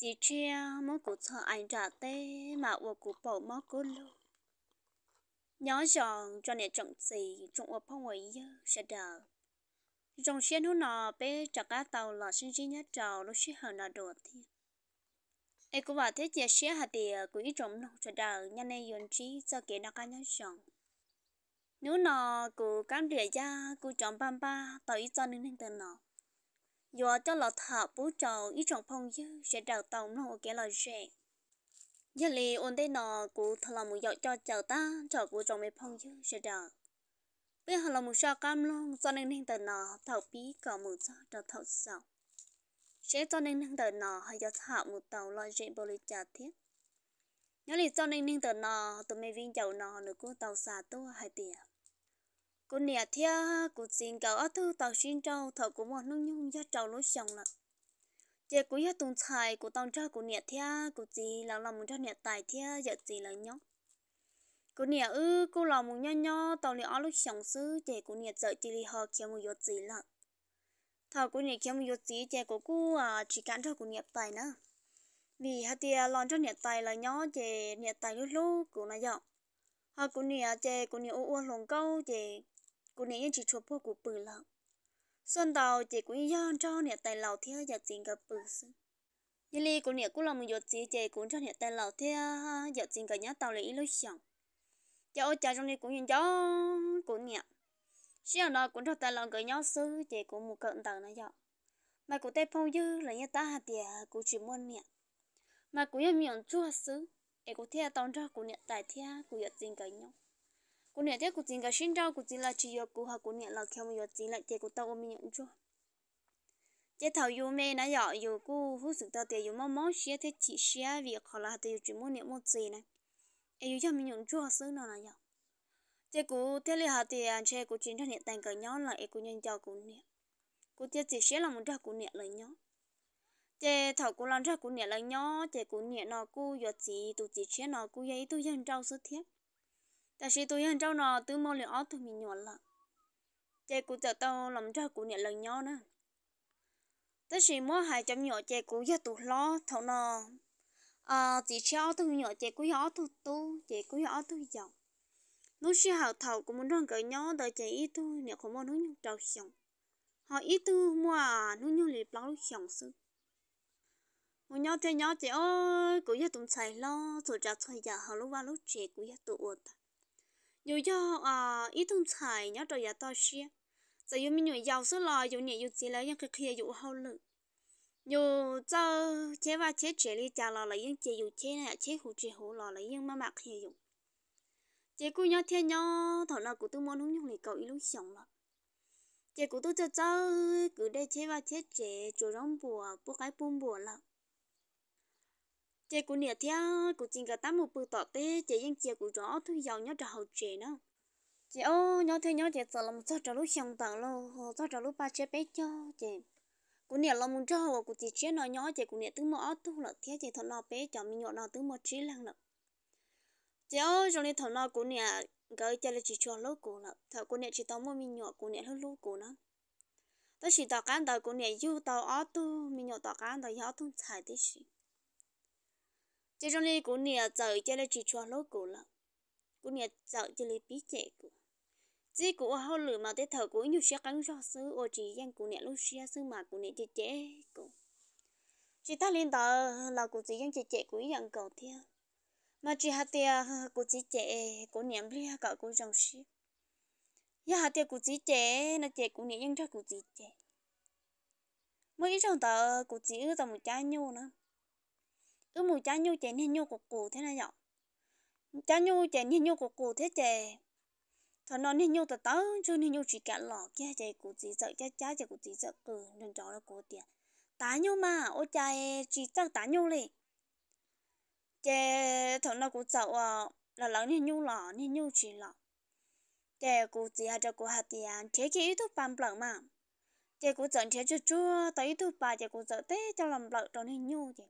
chỉ chia mỗi cụ thợ anh trả tê mà ô cụ bảo mỗi cụ lu nhỏ giòn cho nên trọng gì trong ô phong ấy sẽ đỡ trong xe nó nọ bé trả cá tàu là sinh chi nhất trào lúc xí hờn là đồ thì ai cũng bảo thế chia xe hạt tiền cũng ít trọng nông sẽ đỡ nhanh này yến trí cho kẻ nào cá nhất giòn nếu nọ cụ cám địa gia cụ trọng bamba tàu ít cho nên nên tên nào do cho lọ thọ bố trò ý trọng phong dư sẽ đào tàu nó kẻ lò rẻ giờ lì ôn đây nọ cụ thọ là một dọ cho chào ta cho bố trọng mẹ phong dư sẽ đào bây giờ là một sao cam long cho nên nên tờ nọ thọ bí cả một sao cho thọ sau sẽ cho nên nên tờ nọ hay do thọ một tàu lò rẻ bồ lì trả thiết nhớ lì cho nên nên tờ nọ tụi mẹ viên chậu nọ nữa cô tàu xà tôi hai tiền cô nè thia cô xin cầu ở thứ tàu xin trâu thợ của một nông nhung gia trâu lối chồng là chị cô gia tùng tài của tông cho cô nè thia cô gì là lòng một cha nè tài thia giờ gì là nhóc cô nè ư cô lòng một nho nho tàu nè ở lối chồng sư chị cô nè giờ chỉ đi họ kiếm một giọt gì là thợ cô nè kiếm một giọt gì chị cô cô à chỉ cản cho cô nè tài nữa vì hạt tiền lon cho nè tài là nhó chị nè tài lúc lúc cũng là giọng họ cũng nè chị cũng nè u u lồng câu chị กู nè yên chỉ chua bố của bự lắm xuân tàu chỉ cũng yên cho nè tài lầu theo giờ chính gặp bự sư như li của nè cũng là một giọt chỉ chỉ cũng cho nè tài lầu theo giờ chính gặp nhá tàu lấy lối xong cho ô cha trong này cũng nhìn cho cũng nè xíu nó cũng cho tài lầu cái nhau sư chỉ cũng một cận tàu nó dọ mà cũng tay phong dư là như ta hạt tiền cũng chỉ muốn nè mà cũng yên miệng chua sư em cũng theo tao cho cũng nè tài theo cũng giật chính gặp nhau cô nè thế cô chính cái sinh ra cô chính là chỉ yêu cô hoặc cô nè là khi mà yêu chính lại thì cô tao ôm nhận cho chế thầu yêu mẹ nó giờ, yêu cô hú sự tao thì yêu mong mong xia thế chỉ xia vì khó là thì yêu chỉ muốn nè muốn gì này em yêu cho mình nhận cho sớm nào là giờ, chế cô thế là hạt thì anh chế cô chính ra nhận tành cái nhau là em cô nhận cho cô nhận, cô chế chỉ xia là muốn ra cô nhận lời nhau chế thầu cô làm ra cô nhận lời nhau chế cô nhận nó cô yêu chỉ tụ chỉ xia nó cô ấy tụ dân trao sớm thiết ta sĩ tôi hiện trâu nọ tứ mô liền ót tụi mình nhọn là chè cụ chợ tao làm cho cụ nhận lần nhau nè ta mua hai trăm nhỏ chè cụ giờ tụ lo thầu nọ à, chỉ cho tụi nhỏ chè cụ nhỏ tụi tu chè cụ nhỏ tụi chồng lúc xưa hào thầu cũng muốn rằng cái nhỏ đời chạy ít tu nếu không muốn hướng trâu sòng, họ ít tu mua nuôi nhau liệp lão chồng sư một nhau thế nhau chạy ơi cũng giờ tụi xài lo rồi trả thôi giờ họ lúc ba lúc trẻ cũng giờ tụi ổn ta à. 有要啊，一通菜鸟着也到些，只有没有要是了，有年有节了，应该可以有好了。有早切娃切这里家了了，应节有切呢，切好之后了了，应妈妈可以用。结果鸟天鸟头那古都摸弄用力搞一路想了，结果都就早古代切娃切这就让不不该不不了。chị cũng nè theo cũng chỉ cả tám một bữa tọt té, chị yên chị cũng rõ thu giàu nhớ cho hậu chị nữa chị ô nhớ thế nhớ chị sợ lòng sợ trả lúc xong tặng lô sợ trả lúc ba chị bé cho chị cũng nè lòng một cho hoặc cũng chỉ chết nó nhớ chị cũng thứ một mỏ thu lợt thế chị thọ nó bé cho mình nhọ nó thứ một trí lăng lợt chị ô trong này thọ nó cũng nè gửi cho là chị cho lô cổ lợt thọ cũng nè chỉ tao mua mình nhọ cũng nè lô lô cổ nó tôi chỉ tao cán tao cũng nè yêu tao ó tu mình nhọ tao cán tao yêu tu xài thế gì chỉ trong này cũng nhiều giờ chỉ là chỉ cho lỗ cổ là cũng nhiều giờ chỉ là biết chạy cổ chỉ cổ họ lửa mà tới thở cổ nhiều xe cắn cho sư ô chỉ dân cổ nhiều lúc xe sư mà cổ nhiều chỉ chạy cổ chỉ ta lên tờ là cổ chỉ dạ dân chỉ chạy cổ dân cầu theo mà chỉ hạt tia cổ chỉ chạy cổ niệm lia cả cổ dòng xí ya hạt tia cổ chỉ chạy nó chạy cổ nhiều nhân cho cổ chỉ chạy mỗi trong tờ cổ chỉ ở tầm một trái nhau nữa tôi muốn cha nhu chén hình nhu của cụ thế này nhở cha nhu chén hình nhu của cụ thế chè thằng nó hình nhu tớ tao chứ hình nhu chỉ cả lọ kia chè cụ chỉ sợ cha cha chè cụ chỉ sợ cừ nên cho nó cố tiền tá nhu mà ô cha chỉ chắc tá nhu lì chè thằng nó cụ sợ à ờ, là lỡ hình nhu lọ hình nhu chỉ lọ chè cụ chỉ hai cho cụ hạt tiền chế khi ít thuốc bám lợ mà chè cụ sợ chế chua chua tới ít thuốc bà chè cụ sợ té cho làm lợ cho hình nhu chè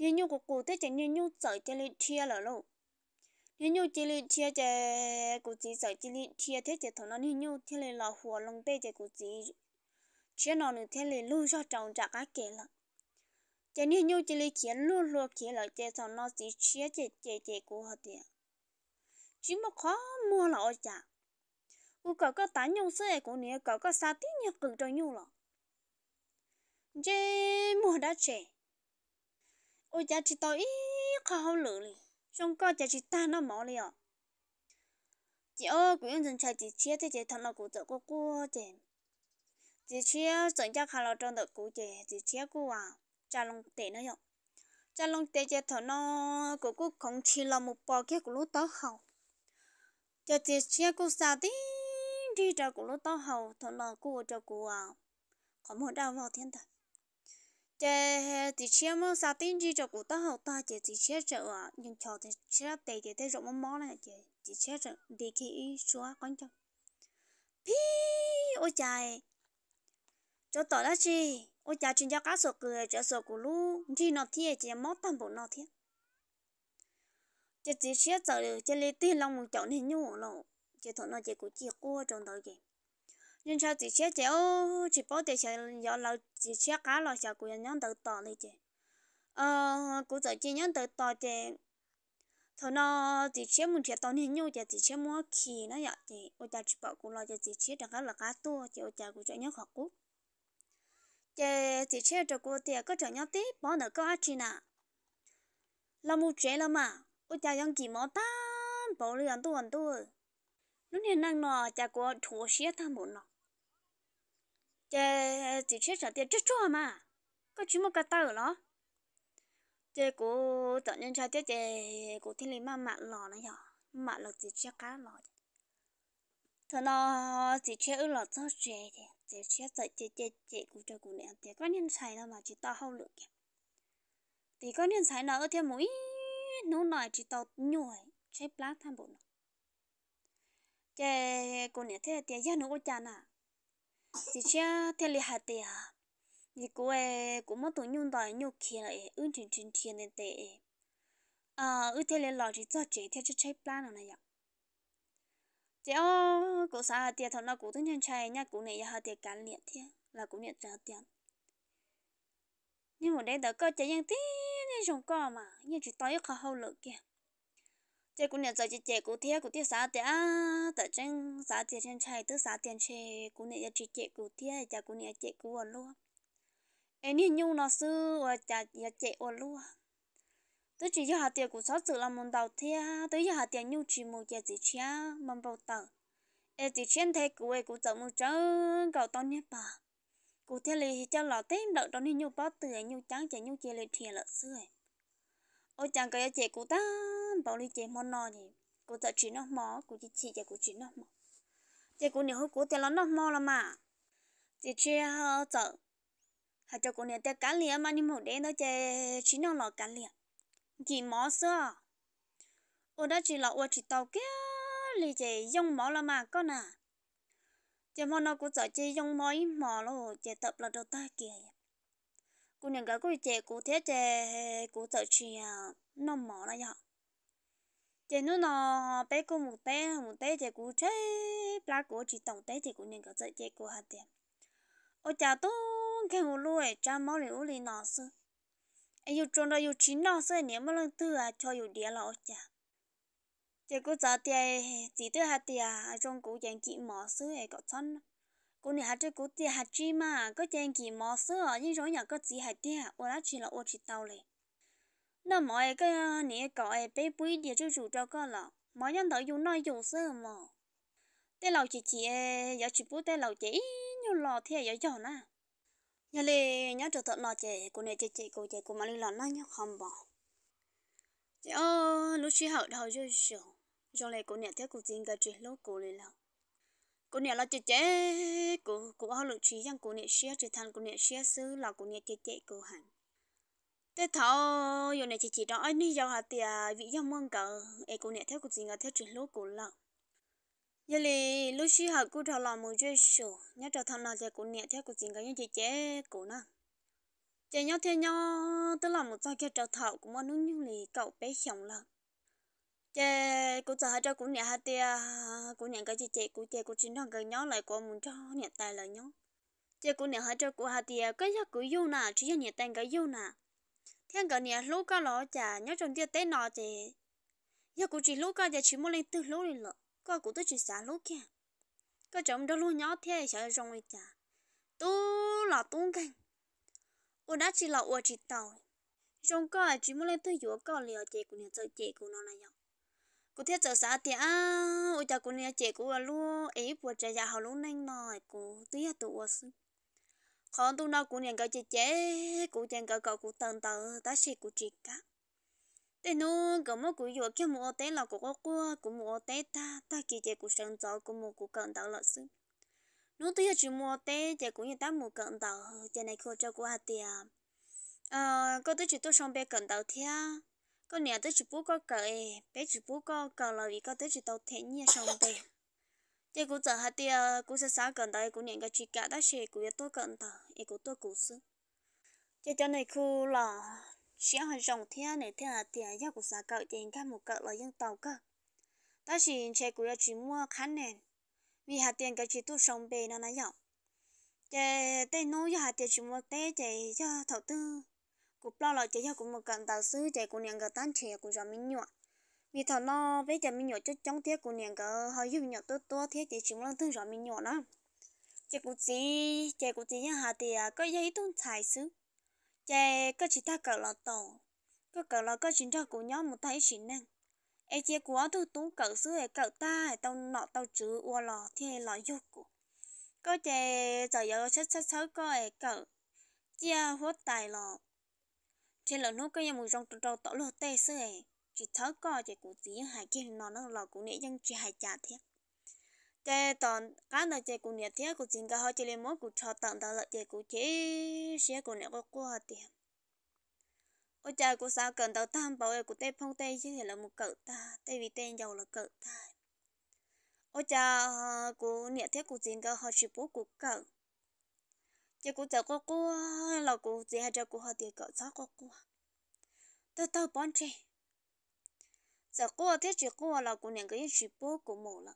年牛个古代只年牛在这里贴了喽。年牛这里贴只古子在这里贴贴只头那年牛贴里老火龙带只古子，只那你贴里路上长长个给了。只年牛这里贴路路给了只头那是贴只只只古好的，只么看么老家。我搞个打牛色过年，搞个啥地也搞着牛了。这么大钱。ôi cha chỉ tao ít khó hậu lử li xong có cha chỉ ta nó mỏ li à chị ơi cũng nhân dân chạy chị chia thế chị thằng nó cũng tự cô cô chị chị chia dẫn cha khá là trong tự cô chị chị chia cô à cha long tệ nữa rồi cha long tệ chị thằng nó cô cô không chỉ là một bò kia của lúc đó hậu cho chị chia cô sao tí đi cho của lúc đó hậu thằng nó cô cho cô à có một đau vào thiên thật thế thì chia mà sao tin chỉ cho cụ ta học ta chỉ chỉ chia trợ à nhưng cho thì chia để thì thấy rộng mong mong này chỉ chỉ chia trợ để khi ý xóa quan trọng pi ôi trời cho tỏ ra chi ôi trời chuyện gia cá sổ cười cho sổ cụ lu chỉ nó thiệt chỉ mất tâm bộ nó thiệt chỉ chỉ chia trợ được lấy tiền lòng một chọn hình như lộ chỉ thọ nó chỉ cụ chỉ cua trong đầu gì nhưng sao chỉ chết chứ ô chỉ bảo để sợ giờ lâu chỉ chết cá lo sợ của nhóm tự tỏ đi chứ ờ của giờ chỉ nhóm tự tỏ chứ thôi nó chỉ chết muốn chết tao nên nhau chứ chỉ chết mua khi nó vậy chứ ô cha chỉ bảo của lo chứ chỉ chết đặc là cá tua chứ ô cha của chỗ nhóm học cú chứ chỉ chết cho cô thì có chỗ nhóm tí bỏ nữa có chi nè là một chuyện là mà ô cha giống kỳ mỏ ta bỏ lưu ăn tu ăn tu lúc này năng nọ cha có chúa xía ta muốn nọ chè chỉ chết trả tiền chết mà có chỉ một cái tờ đó chè cố tự nhiên trả tiền chè thiên lý mà mặn lò này nhở chỉ chết cá lò thằng nó chỉ chết ở cho chè chè chỉ chết sợ chè chè chè cố chơi cố nè có nhân xài đâu mà chỉ to hâu lượng kìa có nhân xài nó ở theo mũi nó chỉ to nhồi chết lá tham bộ nó chè cố nè thế chè ra nó có chỉ cha thế là hạt tệ à thì cô ấy cũng mất tổ nhung đòi nhục kia lại ưng chừng chừng thiên nên tệ à ờ, ư thế là lò chỉ cho chế theo cho chơi plan này ạ chế ô cô xã tiền thằng nó cũng tính chân chơi nha cũng này hạt tệ cán liệt thế là cũng nhận trả tiền nhưng mà đây đó có chơi những tiền, nên chúng có mà nhưng chỉ tối khó hậu lợ kia 这姑娘在这这姑天姑天啥的啊？在真啥天天拆都啥天拆，姑娘要这这姑天，家姑娘这姑我咯。哎，你用老师我家也这我咯。tôi chỉ hạ tiền của sáu sự là môn đầu tiên tôi hạ tiền nhu chỉ một giờ chỉ chia mâm bầu tờ e chỉ chiến thế của e của cháu một cháu cầu to nhất bà cụ thể là cho lão tên đợi đó nên nhu bao tử nhu trắng chỉ nhu chia lên thiền lợn xưa ô chẳng cái chế cũng tan bảo đi chế món nọ nhỉ cô ta chỉ nó mò cô chỉ chỉ chị cô chỉ nó mò chị cũng nhiều cô tiền nó mò là mà chị chơi hơ ờ, chợ hả cho cô nhiều tiền cá liền mà nhưng mà đến đó chế chỉ nó lò cá liền chị mò xưa ô đó chỉ là ô chỉ tàu kia lì chế dùng mò là mà con à chị mò nó cũng chợ chị dùng mò mò luôn chế tập là đầu ta kìa cô nàng gái cô chị cô thế chị cô tự chị à nó mỏ là vậy chị nó nó cô một bé một bé chị cô chơi ba cô chỉ tổng bé chị cô nàng gái chị chị cô hạt tiền ở tôi cái hồ lô ấy cha máu liu li nó ai yêu trốn ra yêu chín nó sư nếu mà lần à cho yêu đĩa là ở nhà cô giờ thì chỉ tới hạt tiền à, trong cô dành chị mỏ sư ấy có chân cô này hạt chơi cô tiền hạt chi mà có tiền kỳ mò sữa nhưng rồi nhà có gì hạt tiền ô lá chỉ là ô chỉ tàu lệ nó mọi cái này cậu ấy bé bui địa chú chủ cho cái là mọi nhân tới dùng nói dùng sữa mà té lầu chị chị ấy giờ chị bút té lầu chị nhiều lò thì giờ giờ na nhà lê nhớ trở thật lò chị cô này chị chị cô chị cô mà đi lò nó nhớ không bỏ chị ơi lúc chị hậu đầu rồi rồi lại cô này thấy cô chính cái chuyện lúc cô lên lầu cô nè là chị chết cô cô họ lựa trí rằng cô nè xia chỉ thằng cô nè xia sư là cô nè chị chết cô hẳn thế thảo giờ nè chị chỉ đó anh đi giao hạt tiền vị giao mong cờ em cô nè theo cô gì ngờ theo chuyện lúa cô lợ giờ này lúc xí học cô thảo làm một chuyện sổ nhớ cho thằng nào giờ cô nè theo cô gì ngờ nhớ chết chết cô nè chị nhau theo nhau tức là một sao kia trở thảo cũng muốn nung như lì cậu bé chồng lợn chè cũng sợ cho cũng nhận hạt tia à, cũng nhận cái chị chè cô chè cô chính thằng cái nhóm lại của mình cho nhận tài là nhóm chè cũng nhận hạt cho cô hạt tia cái nhà cũng yêu nà chỉ nhận tiền cái yêu nà thằng gần nhà lúc cái lọ chả nhớ trong tia té nọ chè nhà cô chỉ lúc cái giờ chỉ muốn lên từ lỗ này lọ có cũng tới chỉ xả lỗ kia cái chồng đó luôn nhớ thế sợ rong ấy chả tu là tu canh ô đã chỉ là ô chỉ tàu rong cái à, chỉ muốn lên tới chỗ có liều chè cũng nhận chơi chè cũng nó là nhau cô thiết giờ xã thì à ôi cha cô nhà trẻ cô à, luôn, ấy buộc trẻ già học luôn nhanh nòi cô là tụ sư còn tụ nào cô nhà cái chị chế cô nhà cái cậu cô tần tờ ta sẽ cô chị cả thế nu cậu mua cô vừa kia mua tế là cô có cô cô mua tế ta ta kia trẻ cô sáng cháu cô mua cô cần tờ lợi sư nu là chỉ mua tế trẻ cô nhà ta mua cần tờ trẻ này cô cho cô à tiền à ờ, cô tới chỉ tôi xong bé cần tờ thế có nhà tới chụp bố có cờ ấy bé chụp bố có cờ là vì có tới chụp tàu thế nhia xong đây chứ cũng giờ hạt tia ờ, cũng sẽ sáng gần đây cũng nhận cái chuyện cả đó sẽ cũng tôi gần đó ấy cũng tôi cũng xứ chứ cho này khu là sẽ hơi rộng thế này thế hạt tia à, do cũng sáng cỡ tiền cả một cỡ là dân tàu cơ đó là sẽ cũng chỉ mua khán nền vì hạt tiền cái chuyện tôi sống bề nó nói dọc chứ tên nói hạt tiền chỉ mua té chạy cho thầu tư cụ lo lo chạy theo cũng một cận tàu sư chạy cũng nhận cả tan trẻ cũng cho mình nhọ vì thằng nó với chạy mình nhọ chút chống thế cũng nhận cả hơi giúp nhọ tốt tốt thế thì chúng lần thương cho mình nhọ đó chạy cũng chỉ chạy cũng chỉ nhà hà thì à, có giấy tuôn tài sư chạy có chỉ ta cỡ lo tổ có cỡ lo có chính cho cũng nhau một thấy chỉ năng ai chia của tôi tú cỡ sư ai cỡ ta tao nọ tao chữ ua lò thì lò vô cụ có chạy giờ giờ chết chết xấu có ai cỡ chia hốt tài lò chỉ là nó cái một trong trâu tỏ lừa tê sư ấy chỉ thớ co chỉ cũng chỉ hai cái nó nó là cũng nãy dân chỉ hai cha thiệt cái toàn cái này chỉ cũng nãy thiệt cũng chính cái họ chỉ lên mỗi cũng cho tặng đó là chỉ cũng chỉ sẽ cũng nãy có qua tiền ôi cha của sao cần tao tham bảo ấy của tê phong tê chứ thì là một cỡ ta tê vì tên giàu là cỡ ta ôi cha của nãy thiệt cũng chính cái họ chỉ bố của cỡ giờ cô cháu cô cô là cô chỉ hai cháu cô họ tiền cậu cháu cô cô tôi tôi bón chê giờ cô thế chỉ cô là cô nhận cái chỉ bố của mồ là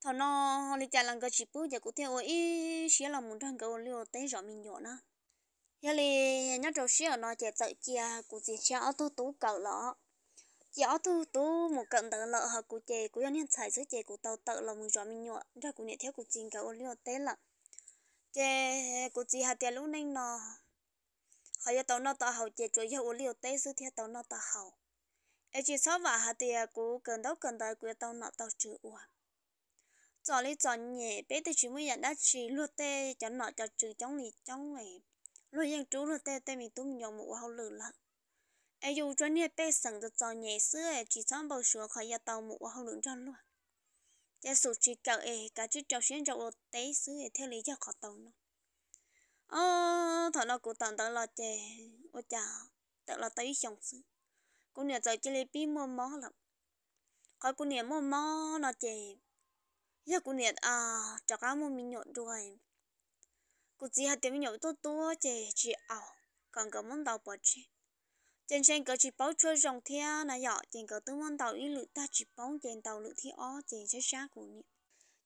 thọ nó đi chơi là cái chỉ bố giờ cô theo ý xía là muốn thằng cậu liều tới rõ mình nhổ nó giờ li nhớ trâu xía nó chỉ tự chia cô chỉ chia ở tu tú cậu lọ chỉ ở tu tú một cận tự lợ họ cô chê cô nhân hiện xài sứ chê cô tàu tự là muốn rõ mình nhổ ra cô nhận theo cô chỉ cậu liều tới là chế cụ chỉ hạt tiền lúc nãy nó khỏi tàu nó tàu hậu chế chuối hậu liều tê sư thiệt tàu nó tàu hậu ấy chỉ sáu vả hạt tiền cụ cần đâu cần tới của tàu nó tàu chữ uổng cho lý cho nhẹ bé thì chỉ mới nhận đã chỉ luôn tê cho nó cho trừ chống lý chống này luôn dân chú luôn tê tê mình tụm nhau một hậu lử lắm ấy dù cho nhẹ bé sẵn cho cho nhẹ xưa chỉ xong bao sữa khỏi gia tàu một hậu lử trong luôn thế số chỉ cần ấy cả chỉ trong xuyên trong lột tế xứ ấy theo lý do khó tông nó ờ thằng nó cũng tận tận là chè ô chà tận là tới chồng xứ cô nhà giờ chỉ lấy pin mua mó lắm khỏi cô nhà mua mó nó chè giờ cô nhà à chắc áo mua mình nhộn rồi cô chỉ hạt tiền mình nhộn to to chè chỉ ảo còn có món đào bỏ chè trên trên có chỉ báo cho rồng thea là nhỏ trên có tướng môn tàu ý lự ta chỉ bóng trên tàu lự thi ó trên sẽ xa của niệm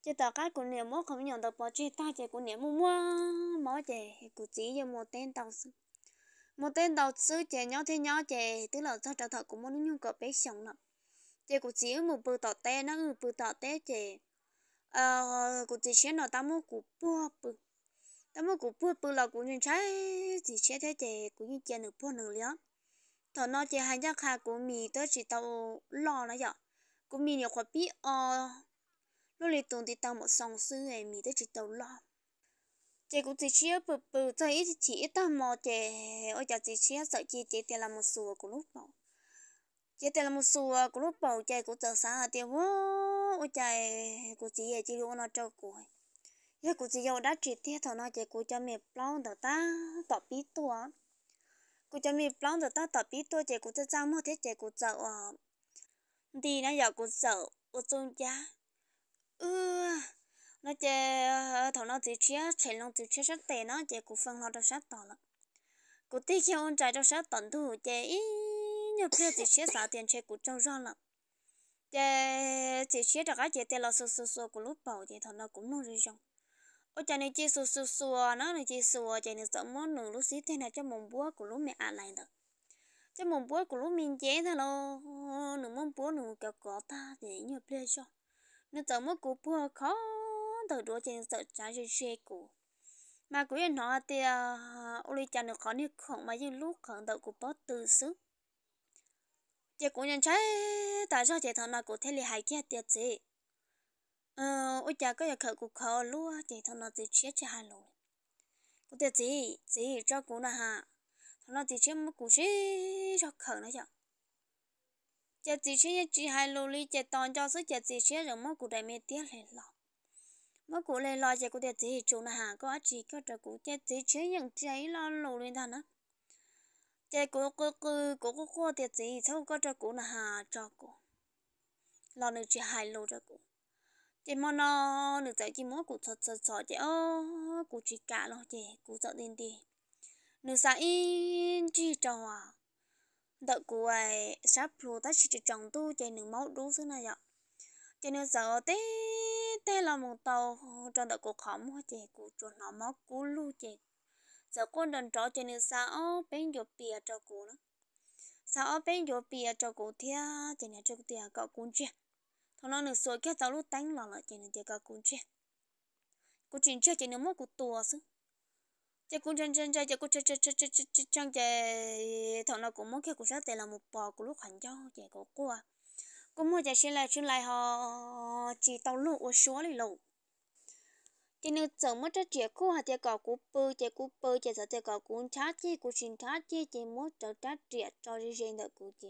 trên tàu cát của niệm mốt không nhận được bỏ chơi ta chơi của niệm mua mua mó chơi của chỉ giờ một tên tàu sư một tên tàu sư chơi nhau thế nhau chơi tức là sao trở thật của một nhu cầu bé sống lắm chơi của chỉ một bự tàu tê nó một bự tàu tê chơi ờ của chỉ sẽ nó ta mua của bò bự ta mua của bò bự là của nhân trái chỉ sẽ thế chơi của như chơi nửa bò nửa liếng thọ nó chỉ hai chắc ha của mì tới chỉ tàu lo nó vậy của mì nhiều khó biết ờ lúc này tuần thì tao một sòng sư này mì tới chỉ tàu lo chị cũng chỉ chia bự bự cho ít chỉ ít tao mò chị ôi chả chỉ chia sợ chị chị tiền làm một sùa của lúc bảo chị tiền làm một sùa của lúc bảo chị cũng chờ xa hả tiền quá ôi chả của chị chỉ luôn nó cho của giờ của chị giàu đã chỉ tiết thằng nó chị của cho mẹ plong đầu ta tỏ bí tua cô cô cô long tập tôi thế cháu à nó nó nó nó giờ ở trong nhà ừ thằng sát sát tiền phân được lắm cô tí khi ông trai đâu sát tận thu chè ý nhớ phải chỉ chia sáu tiền chè cụ trâu rõ lắm chè chỉ chia được cái chè tiền là số số số của lúc bảo chè thằng nó cũng nông rồi ô cha này chỉ sù sù sù nó này chỉ sù chân này sợ món nửa lúc xí thế này cho mồm búa của lúc mẹ ăn lại đó cho mồm búa của lúc mình chế thôi lo nửa mồm búa nửa kéo cỏ ta để nhập lên cho nó sợ món của búa khó từ đó chân này sợ trái chơi xe cổ, mà cũng nó thì à, ô li cha này khó như không mà như lúc khẩn đợi của bớt từ xứ chị cũng nhận thấy tại sao chị thằng nào cũng thấy lì hại kia tiệt gì ờ ôi chà có giờ khởi cuộc khờ luôn thì thằng nó chỉ chết cho hai lối có thể gì gì cho cú là ha thằng nó chỉ chết mất cú chứ cho khờ nữa chứ chị chỉ chết chị hai lối đi chị toàn cho số chị chỉ chết rồi mất cú đại mẹ tiếc lên lọ mất cú lên lọ chị có thể gì chủ là ha có chị có trợ cú chị chỉ chết những chị lo lối lên thằng nó chị cố cố cố cố cố cố thì gì sau có trợ cú là ha cho cú lo nữa chị hai lối cho cú chị mò nó được tới chị mua của sợ sợ sợ chị ô cụ chỉ cả lo chị của sợ đến đi nữ sa in chỉ trồng à đợi cụ ấy sắp lúa ta chỉ trồng tu chị nữ máu đủ thứ này ạ chị nữ sợ tê tê là một tàu cho đợi của khó mua chị của chuột nó máu cú lu chị giờ con đần trò chị nữ sa ô bên chỗ bìa cho cụ nữa sao bên chỗ bìa cho cụ thia chị nữ cho tiền cậu cũng chuyện thằng nó nửa số kia tao lúc tánh lò lại chỉ nên tiệc cả cũng chết cũng chuyện chết chỉ nên mất cũng tua xứ chỉ cũng chân chân chơi chỉ cũng chơi chơi chơi chơi chơi chân chơi thằng nó cũng mất kia cũng sẽ tiền là một bò của lúc hành cho chỉ có qua cũng mua chỉ xin lại xin lại họ chỉ tao lúc ở số này lâu chỉ nên chồng mất chỉ cô hạt tiệc cả cũng bơ chỉ cũng bơ chỉ sợ tiệc cả cũng chát chỉ cũng xin chát chỉ chỉ mất trở chát chỉ cho riêng được cũng chỉ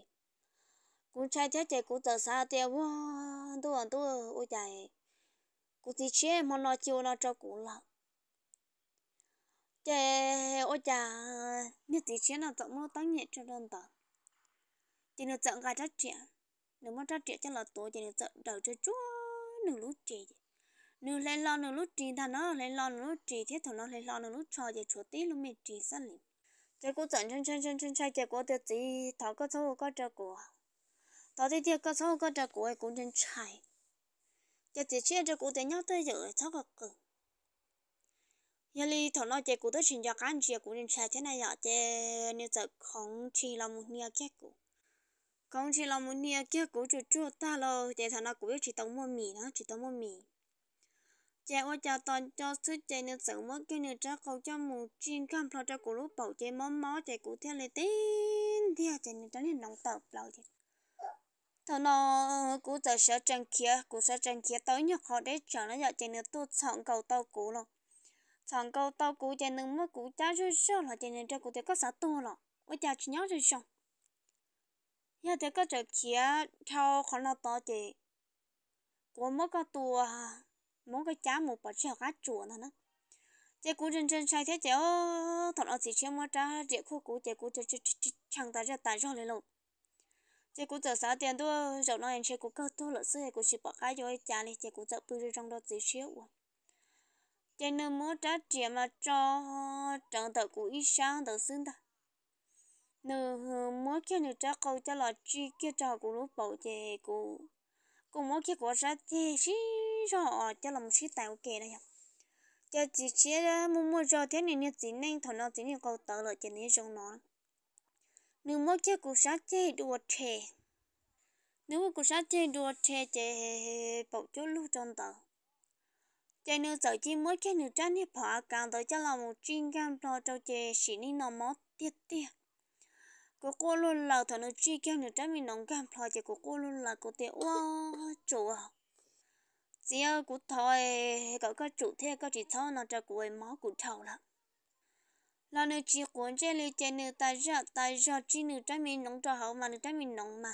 cũng chạy thế chạy cũng tớ xa thế wow tôi ăn tôi ôi trời cũng chỉ chế mà nó chiều nó cho cũng là chế ôi trời nếu chỉ chế nó tận nó tăng nhẹ cho đơn tờ thì nó tận cả trách chuyện nếu mà trách chuyện chắc là tối thì nó tận đầu cho chúa nửa lúc chị nửa lên lo nửa lúc chị thằng nó lên lo nửa lúc chị thế thằng nó lên lo nửa lúc cho thì chúa tí lúc mình chị sao liền chế cũng tận chân chân chân chân chạy chế cũng được gì thảo có số có cho của trái 到底这个操个这个工人菜，这只吃这个的鸟都有操个个。nhà li thằng nó chơi cũng tới chuyện cho các anh chị cũng nên chơi thế này giờ chơi nên giờ không chỉ là một nhà kia cũng không chỉ là một nhà kia cũng chưa chưa ta lo chơi thằng nó cũng chỉ tông mua mì đó chỉ tông mua mì chơi qua chơi toàn cho suốt chơi nên giờ mất cái nên chắc không cho một chuyên cam lo cho cũng lúc bảo chơi mắm máu chơi cũng thế là tin thì chơi nên trái nên nóng tập lâu thiệt thằng nó cú giờ sợ chân kia cú sợ chân kia tối nhật họ để chẳng nó giờ trên nữa tôi chọn cầu tàu cũ rồi chọn cầu tàu cũ chỉ nữa mới cú cha rồi sợ là trên nữa cho cú thì có sợ to rồi ôi cha chỉ nhớ rồi xong giờ thì có chờ kia thâu khó nó to thì cú mới có tua muốn cái cha một bà chưa cá chuột nữa chỉ cú chân chân sai thế chỉ thằng nó chỉ chưa mua cha chỉ cú cú chỉ cú chơi chơi chơi, chẳng ta ra ta ra lên luôn chị cũng giờ sáu tiền thôi, rồi nói anh chị cũng cơ tôi lỡ xưa cũng chỉ bỏ cái rồi trả đi chị cũng giờ bự trong đó tí xíu à. chị nếu mua trái tiền mà cho trận tờ của ít sáng tờ xứng ta nếu muốn kia nếu trái câu trả là chỉ kia trả của lúc bảo chị cũng cũng muốn kia của trả tiền xí rồi là một chút tài ok đấy không chị chỉ chỉ mua mua cho thế này nên chỉ nên thằng nào chỉ nên câu tờ lợi chỉ nên dùng nó nếu mà chơi cuộc sát chơi đùa trẻ nếu mà cuộc sát chơi đùa trẻ chơi bảo chỗ lưu trong tờ chơi nếu giờ chỉ mới chơi nếu chân hiệp hòa càng tới cho là một chuyên cam lo cho chơi xí ni nó mất tiết tiết cô cô luôn là thằng nó chi kêu nếu chân mình nóng cam lo chơi cô cô luôn là cô tiệt quá chỗ à chỉ ở cụ thôi cậu cái chủ thế có chỉ thao nó cho cụ ấy máu cụ thầu lắm là nữ chỉ cuốn chơi lì chơi nữ tài giờ tài giờ chỉ nữ trái mình nóng cho hậu mà nữ trái mình nóng mà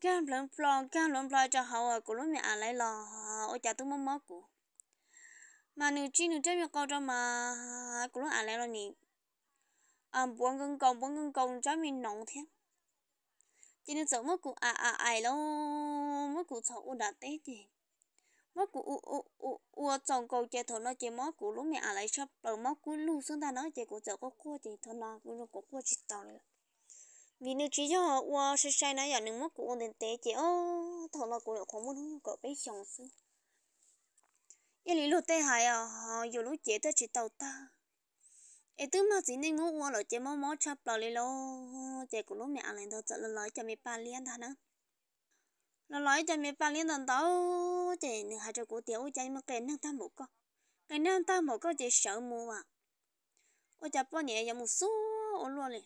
gan lớn plo gan lớn plo cho hậu à của lúc mẹ à lấy lò ôi cha tôi mất mất của mà nữ chỉ nữ trái mình câu cho mà của lúc à lấy lò nị à buông gân công buông gân công trái mình nóng thế chỉ nữ sợ mất cụ à à ai lâu mất cụ sợ u đã tết gì móc của u u u u chồng cầu chơi thầu nó chơi móc của lúc mẹ à lại shop đầu móc của lu xuống ta nó chơi của chợ có cua thì thầu nó cũng nó có cua chỉ tàu này vì nếu chỉ cho u sai sai nó giờ những móc của u đến tế chơi ô thầu nó cũng nó không muốn hướng cậu bé chồng xứ yên lý lu tê hại à họ dù lúc chơi tới chỉ tàu ta ấy tứ mà chỉ nên ngủ u lại chơi móc móc shop đầu này lo chơi của lúc mẹ à lại thầu chợ là nói cho mẹ ba liên thôi nữa nó nói cho mình ba liên đồng đó chị nửa hai cho cô tiểu chị mà cái năng ta một con cái năng ta một con chị sợ mua à ôi chả bao nhiêu giờ một số ô luôn liền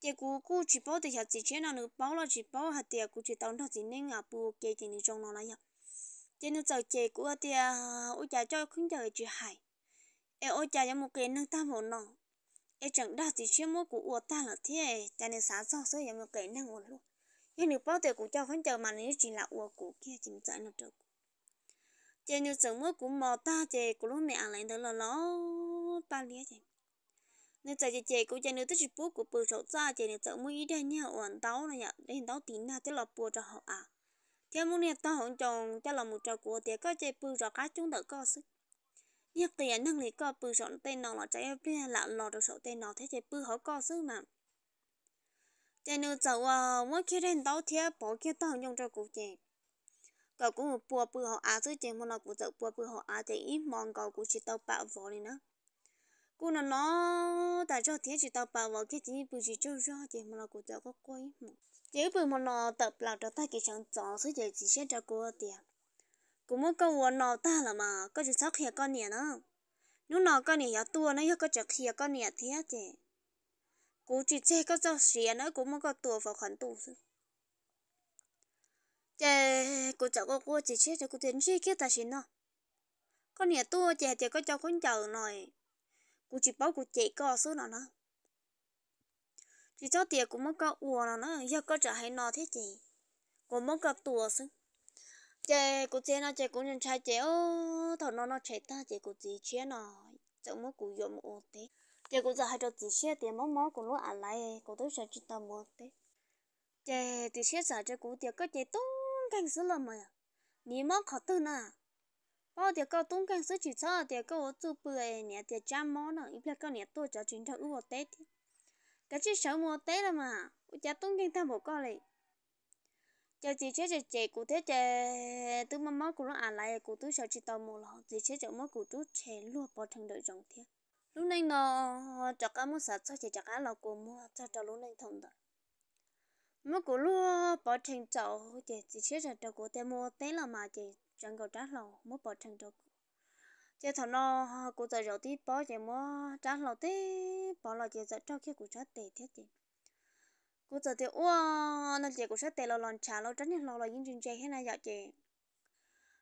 chị cô cô chỉ bảo thì hạt chị chế nào nữa bảo là chỉ bảo hạt thì cô chỉ tao nó chỉ nên à bu kê chị nửa trong nó lại à chị nửa giờ chị của thì ôi chả cho không chờ chị hại em ôi chả giờ một cái năng ta một nó em chẳng đa chị chế mua của ta là thế chị nửa sáng sau sẽ giờ một cái năng luôn hiện được bao tiền cũng cho phán chờ mà nếu chỉ là uo của kia chỉ giải nó được chơi như sớm mơ của mò ta chơi của lúc mẹ lại tới là nó ba lía chơi, nên chơi chơi cũng chơi nếu tới chỉ bố của bự sổ ra chơi nếu sớm mơ ý đây nha ổn táo này nhở đây táo tín na tới là bùa cho họ à thế muốn nè tao hổng chồng cho là một trò của tiền có chỉ bự sổ cá chúng đỡ có sức nhắc tiền năng lý có bự sổ tên nó là chơi em là lò được sổ tên nó thế chơi bự họ có sức mà 在那走啊，我看见到天白天当用着古剑，搞古波波和阿子剑么那古走波波和阿子一忙搞古去到白佛里呢，古那那大家天去到白佛，看见不是就热剑么那古走个鬼么，这不么那到不了着大街上早是就只剩着古的，古么搞我老大了嘛，搞就早起个年呢，你老个年要多呢，要搞早起个年天子。cú chỉ chê có cho xìa à, nữa cũng muốn có tùa vào khoản tù thôi chê cô cháu có cô chỉ chết cho cô tiến chi kia ta xin nó con nhà tua chè chè có cháu con cháu nồi cô chỉ báo cô chạy có số nào nó chỉ cho tiền cũng muốn có ùa nào nó giờ có trả hay nó thế chị cũng muốn có tùa xứ chè cô chè nó chè cũng nhận trai chè ô thằng nó nó chạy ta chè cô chỉ chè nó chẳng muốn cô dùng ô thế chị cũng giờ hai trò chỉ xe tiền món món cũng lúc ăn lại cũng tới sẽ chỉ tao một thế chị thì xe giờ chị cũng tiền có chị tung canh sữa là mày ni mong khó tư nè bao tiền có tung canh sữa chỉ cho tiền có ở chỗ bưởi nhà tiền chăm món nè ít là có nhà tôi cho chuyện thằng ưu tết cái chuyện sợ mua tết là mà cha tung canh tham bộ con này cho chị chết chị chị cụ thế chị tôi mong mong cũng lúc ăn lại cũng tôi sẽ chỉ tao một lọ, chị chết chị mong cũng chú chè luôn bỏ thằng đợi chồng thiệt lúc này nó cho cá mua sạch cho chị cho cá lò cua mua cho cho lúc này thông đó mua cua lúa bỏ thành chậu chị chỉ chết là cho cua tê mua té là mà chị chẳng có trát lò mua bỏ thành chậu chị thằng nó cua giờ rồi tí bỏ chị mua trát lò tí bỏ lò chị giờ cho kia cua trát tê thế chị cua giờ thì ua nó chị cua trát tê lò lòn trà lò tránh lò lò những chuyện chơi thế này vậy chị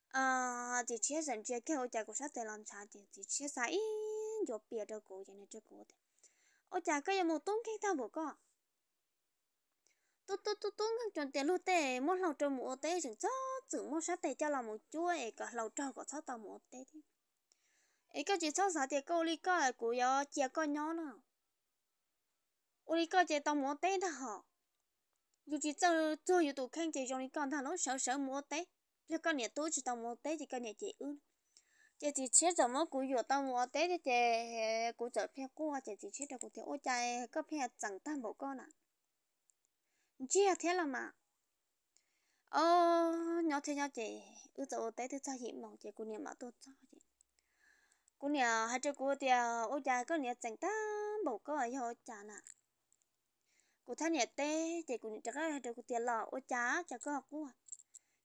à chị chết dần chị kia cua trát tê lòn trà chị chị chết sai 真就憋着狗在那只狗的。我家个也没动开他不个，都都都动开就得路得，莫老着莫得成早子莫啥得叫老莫做一个老着个操到莫得的，一个就操啥的狗里个狗要接个鸟了，我里个接到莫得的哈，有就走走有都看见让你讲他老少少莫得，那个年多就到莫得这个年节嗯。chị à, à. à, thì 这几吃怎么古有当我带的这古这片古啊，这几吃的古条我在个片长大某个呢，你记下听了吗？哦，nhỏ ờ, thế nhỏ chị, ư chỗ tới thứ sao hiểm mong chị cô niệm mà tôi sao chị, cô niệm hai chữ cô tiều, ôi cha có niệm chẳng ta bầu có ở hồ cha nè, cô thằng niệm tê, chị cô niệm chắc là hai chữ cô tiều lọ, ôi cha chắc có học cô,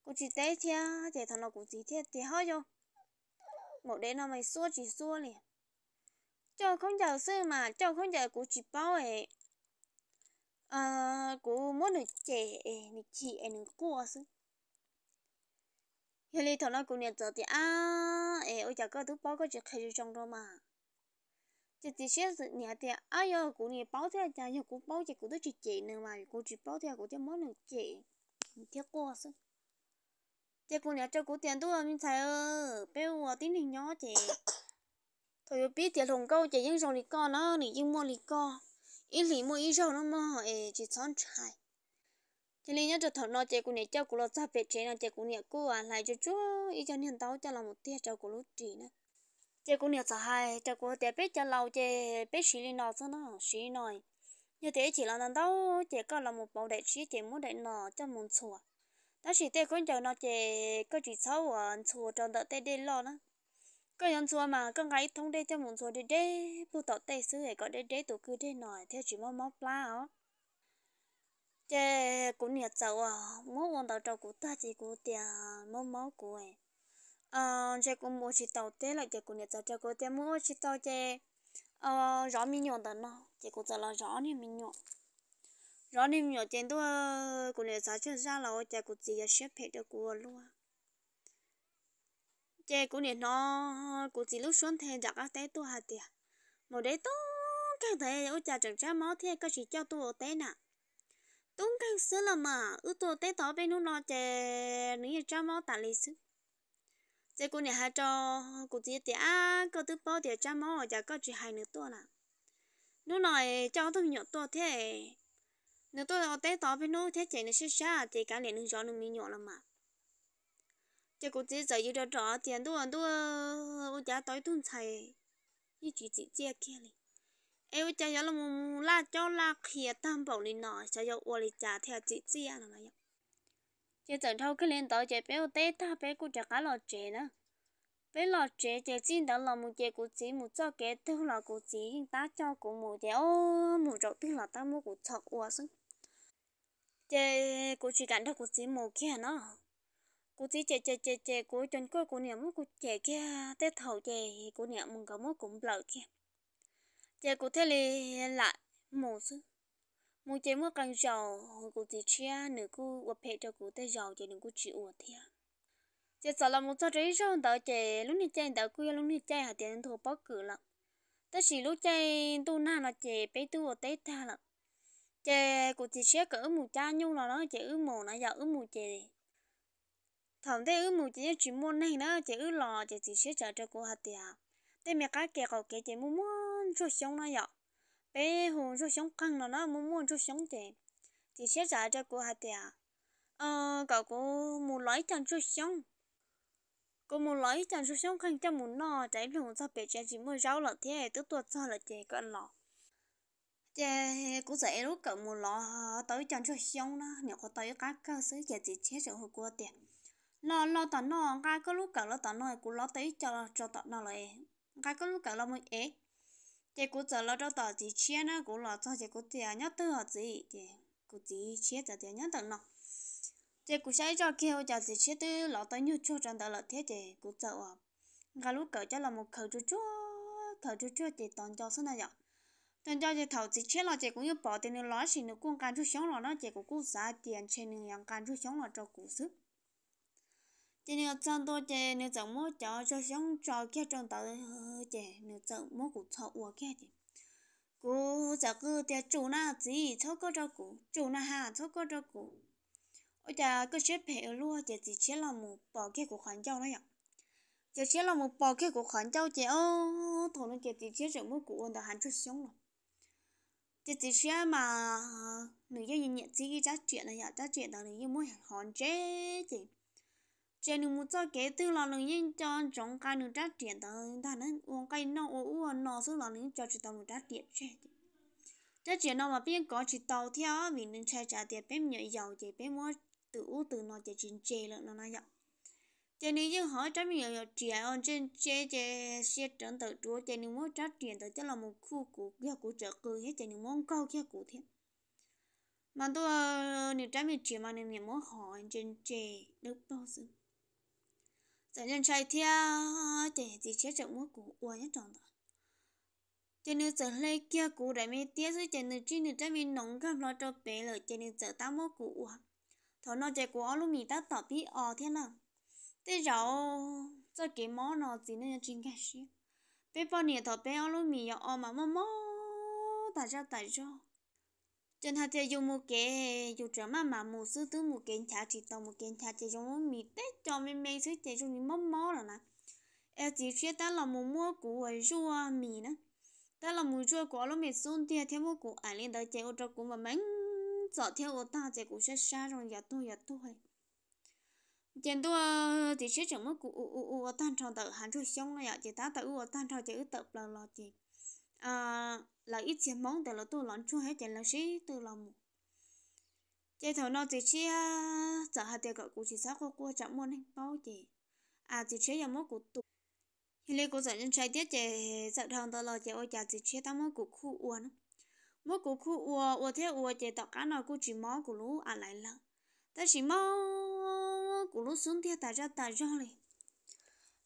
cô chỉ tê thia, chị thằng nào cô chỉ thia thì hơi vô một đêm nó mày xua chỉ xua liền cho không giàu sư mà cho không giàu của chị bao ấy à của muốn được trẻ được chị ấy được cua sư hiện nay thằng nó cũng nhận giờ thì à ấy ôi chả có thứ bao có chuyện khai trong đó mà chỉ chỉ xét sự nhà thì à giờ cũng nhà bao thế à chả giờ cũng bao chỉ cũng tới chị chị nữa mà cũng chị bao à, thế cũng chỉ muốn được chị thiết cua sư 这姑娘这古 tiền tôi mình xài ơ bé ua tính thì nhỏ chị thôi biết tiền thùng câu chị dân dòng lì co nó lì dân mua lì co ít lì mua ít rau nó mà ê chị xón trai cho nên cho thằng nó chị cũng nhớ cho cũng lo xa về chị nó chị cũng nhớ cô à lại cho chú ít cho nên tao cho là một tia cho cũng lúc chị nữa chị cũng nhớ sợ hai cho cũng để biết cho lâu chị biết xí lì nó sao nó xí nồi như thế chỉ là thằng chị có là một bảo đệ sĩ chị muốn đệ nọ cho muốn sủa đó chỉ tê con cháu nó chè có chỉ sáu à chùa trong đợt tê đê lo nữa có nhân chùa mà con gái thông đê cho muốn chùa đê đê bu tọt tê xứ có đê đê tổ cứ đê nổi theo chỉ mong mong pla ó chè cũng nhiệt cháu à mỗi con tàu cháu cũng ta chỉ cũng tiền mong mong của à chè cũng mua chỉ tàu tê lại chè cũng nhiệt cháu chè cũng tiền mua chỉ tàu chè à rõ mi nhọn đó nó chè cũng trả là rõ nè rõ nên nhỏ trên tôi ờ, của nè xã cho ra là chả của là xếp hết được của luôn chè của nè nó của gì lúc xuống thì chắc cái té tôi hạt tiệt một đấy tôi cái thế ở chả chẳng cha máu thì có chỉ cho tôi ở té nè tôi cái xưa là mà ở tôi té tỏ bên nó nó chè nếu như cha máu tạt lấy xứ chè của nè hai cho của gì tiệt à có thứ bao tiệt cha máu chả có chỉ hai nữa tôi là lúc này cho tôi nhỏ tôi thế nếu tôi là tế tỏ bên nó thế chạy nó sẽ xa thì cả liền nó gió nó mi nhỏ lắm mà chỉ có chỉ giờ như đó rõ tiền tôi ăn tôi ở nhà tối tuần chạy như chỉ chỉ chia kia này em chạy giờ là mù la cho la khía tam bảo lên nọ chạy giờ uo lên trả theo chỉ chia là mà vậy chỉ giờ thâu cái liền tỏ chạy bé tế ta bé cũng chả cá lọt chạy nữa bé lọ trẻ trẻ chín đã là một trẻ của chị một cho kẻ thương là của chị hiện ta cho cũng một trẻ ô một chỗ thương là ta mua của chọc ua xuống trẻ của chị cảnh đó của chị một kia nó của chị trẻ trẻ trẻ trẻ của chân cô của niệm của trẻ kia tết thầu trẻ của niệm mừng cả mua cũng lợ kia trẻ của thế là lại một xuống một trẻ mua càng giàu của chị chia nửa cô và phe cho của tết giàu trẻ đừng có chịu ua thiệt chị sợ là một số trí trong đó chị lúc này chạy đó cứ lúc này chạy hạt tiền thổ bao cử lắm tới khi lúc chạy tu na là chị bé tu ở tết tha lắm chị của chị sẽ cỡ mù cha nhung là nó chị ư mù nó giờ ư mù chị thằng thế ư mù chị chỉ môn này nó chị ư lò chị chỉ sẽ chờ cho cô hạt tiền thế mẹ cái kẹo cầu kẹo chị muốn muốn cho sống nó giờ bé hồn cho sống căng là nó muốn muốn cho sống chị chị sẽ trả cho cô hạt tiền ờ cậu cô muốn lấy chồng cho sống cô muốn lấy chẳng số sống khăn cho muốn nọ trái lùng sao bé trẻ chỉ mới rau là thế tức tuột sao là trẻ con lọ trẻ cũng dễ lúc cậu muốn lọ ờ, tới chẳng số sống đó nếu có tới các cơ sở trẻ chỉ chết rồi hồi qua tiền lọ lọ tận nọ cái có lúc cậu lọ tận nọ cũng lọ tới cho cho tận nọ lại cái có lúc cậu lọ mới ế trẻ cũng giờ lọ cho tận chỉ chết nó cũng lọ cho trẻ cũng trẻ nhớ tới họ gì trẻ cũng chỉ chết là trẻ nhớ tận nọ thế cụ sai cho kia giờ thì chết tư lão tới như cho trận đã là thế thì cụ sợ à cả lúc cậu cho là một khẩu chú chú khẩu chú chú thì toàn cho xin này toàn cho thì thầu thì chết là chị cũng như bỏ tiền nó chỉ nó cũng can chú sống rồi nó chị cũng cũng giá tiền trên những yang can chú sống rồi cho cụ sức chị nếu chân tôi chị nếu chẳng muốn cho cho sống cho kia trong tàu chị nếu chẳng muốn cụ thầu uổng kia chị cụ giờ cứ theo chủ na gì thấu có cho cụ chủ na hà thấu có cho cụ ôi chà cứ chết phải luôn chỉ chỉ chết là một bỏ kia của khoản châu đấy ạ chị chết là một bỏ kia của khoản châu chỉ ô thôi nó chỉ chỉ chết rồi mất của đã hắn chút xuống rồi Chỉ chỉ chết mà nữ dân nhìn nhận chỉ cái chuyện này ạ trách chuyện đó là như muốn hòn chế chị chị nữ một cho kế tư là nữ nhân cho trong cái nữ trách chuyện đó ta nó uống cái nó uống nó xuống là nữ cho chị tao nữ trách chuyện chị trách chuyện nó mà biết có chỉ tao theo vì nên chơi trả tiền bếp nhảy giàu chị bếp mua tự u từ nó chỉ chín chê lợn nó nói vậy cho nên những hỏi trái mình là trẻ on trên chê chê xe trấn tự chúa cho nên muốn trái tiền tự chắc là một khu của kia của chợ cư hết cho nên muốn câu kia của thiệt, mà tôi nếu trái mình chỉ mà nên nhà muốn hỏi trên chê được bao giờ giờ nhân trai theo để chỉ chết trận muốn của uo nhất trọng đó cho nên giờ lấy kia của đại mi tiếc rồi cho nên chỉ nên trái mình nóng gấp lo cho bé rồi cho nên giờ ta muốn của uo thọ nó chạy của lúc mình đã tỏ tí ờ thế nào thế rồi cho cái mó nó chỉ nên chính cái gì bé bao nhiêu thọ bé lúc mình ở ờ, mà mó mó ta ra ta ra chân hạt chơi dùng một cái dù trở mà mà một số thứ một cái chả chỉ tao một cái chả chơi dùng mì tết cho mình mấy thứ chơi dùng mó mó rồi nè em chỉ chia ta là một mua của rùa mì nữa ta là một rùa của lúc mình xuống thì thêm một của ảnh lên đó chơi ô tô cũng mà mánh 早天我大姐古些沙中也多也多嘿。见多的些怎么古我我蛋炒的含着香了呀，也打到我蛋炒就一得不了的。à là ít tiền món để là tôi lăn chua hết tiền là sĩ tôi làm một chơi thầu nó chỉ chia giờ hai tiền gọi cụ chỉ sáu cô cô chẳng muốn anh bao gì à chỉ chia giờ mỗi cụ tụ hiện nay cụ giờ nhân trai tiết chơi giờ thằng đó là chơi ôi chả chỉ chia tao mỗi cụ khu uốn 我姑姑我我听我姐到干那姑去猫咕噜啊来了，但是猫咕噜 xuống thì ta ra ta ra này,